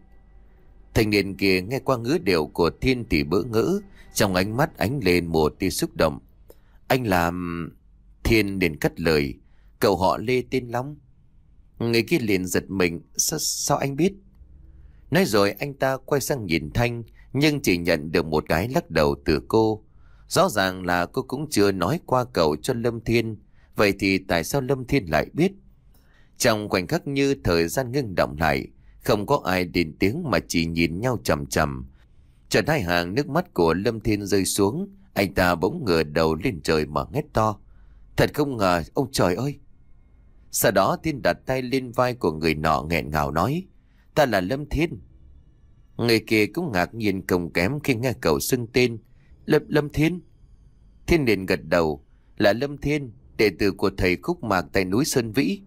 Thanh niên kia nghe qua ngữ điệu của Thiên tỷ bỡ ngỡ, trong ánh mắt ánh lên một tia xúc động. Anh làm... Thiên liền cắt lời, cậu họ Lê tiên Long. Người kia liền giật mình, sao, sao anh biết? Nói rồi anh ta quay sang nhìn Thanh, nhưng chỉ nhận được một cái lắc đầu từ cô. Rõ ràng là cô cũng chưa nói qua cậu cho Lâm Thiên, Vậy thì tại sao Lâm Thiên lại biết? Trong khoảnh khắc như thời gian ngưng động lại, không có ai đền tiếng mà chỉ nhìn nhau chầm chầm. Trần hai hàng nước mắt của Lâm Thiên rơi xuống, anh ta bỗng ngửa đầu lên trời mà hét to. Thật không ngờ, ông trời ơi! Sau đó Thiên đặt tay lên vai của người nọ nghẹn ngào nói, ta là Lâm Thiên. Người kia cũng ngạc nhiên cồng kém khi nghe cậu xưng tên, Lâm, Lâm Thiên. Thiên liền gật đầu, là Lâm Thiên, đệ tử của thầy Khúc Mạc tại núi Sơn Vĩ.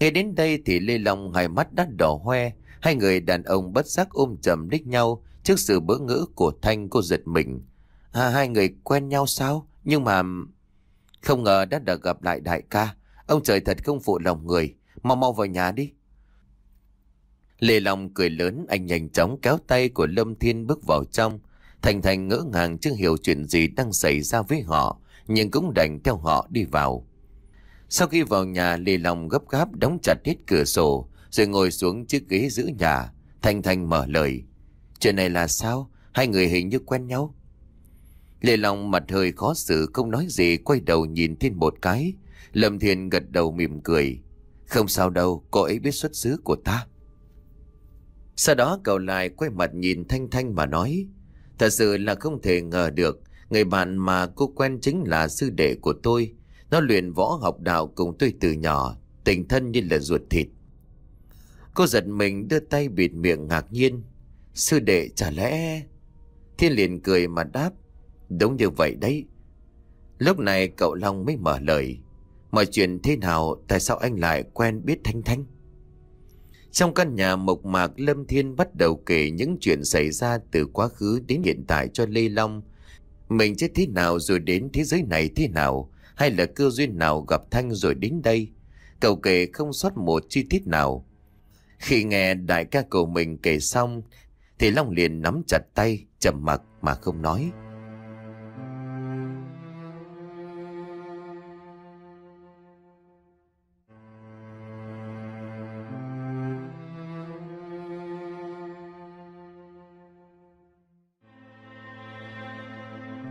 Nghe đến đây thì Lê Long hai mắt đắt đỏ hoe, hai người đàn ông bất giác ôm chầm đích nhau trước sự bỡ ngỡ của Thanh cô giật mình. À, hai người quen nhau sao? Nhưng mà... Không ngờ đã được gặp lại đại ca. Ông trời thật không phụ lòng người. Mau mau vào nhà đi. Lê Long cười lớn, anh nhanh chóng kéo tay của Lâm Thiên bước vào trong. Thành Thành ngỡ ngàng chưa hiểu chuyện gì đang xảy ra với họ nhưng cũng đành theo họ đi vào. Sau khi vào nhà, Lê Long gấp gáp đóng chặt hết cửa sổ, rồi ngồi xuống chiếc ghế giữ nhà. Thanh Thanh mở lời. Chuyện này là sao? Hai người hình như quen nhau. Lê Long mặt hơi khó xử không nói gì quay đầu nhìn Thiên một cái. Lâm Thiên gật đầu mỉm cười. Không sao đâu, cô ấy biết xuất xứ của ta. Sau đó cậu lại quay mặt nhìn Thanh Thanh mà nói. Thật sự là không thể ngờ được Người bạn mà cô quen chính là sư đệ của tôi. Nó luyện võ học đạo cùng tôi từ nhỏ, tình thân như là ruột thịt. Cô giật mình đưa tay bịt miệng ngạc nhiên. Sư đệ chả lẽ... Thiên liền cười mà đáp. Đúng như vậy đấy. Lúc này cậu Long mới mở lời. Mọi chuyện thế nào, tại sao anh lại quen biết Thanh Thanh? Trong căn nhà mộc mạc Lâm Thiên bắt đầu kể những chuyện xảy ra từ quá khứ đến hiện tại cho Lê Long mình chết thế nào rồi đến thế giới này thế nào Hay là cơ duyên nào gặp Thanh rồi đến đây Cầu kể không sót một chi tiết nào Khi nghe đại ca cầu mình kể xong Thì Long liền nắm chặt tay trầm mặc mà không nói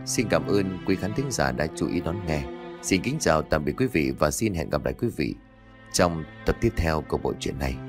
Xin cảm ơn quý khán thính giả đã chú ý đón nghe. Xin kính chào tạm biệt quý vị và xin hẹn gặp lại quý vị trong tập tiếp theo của bộ truyện này.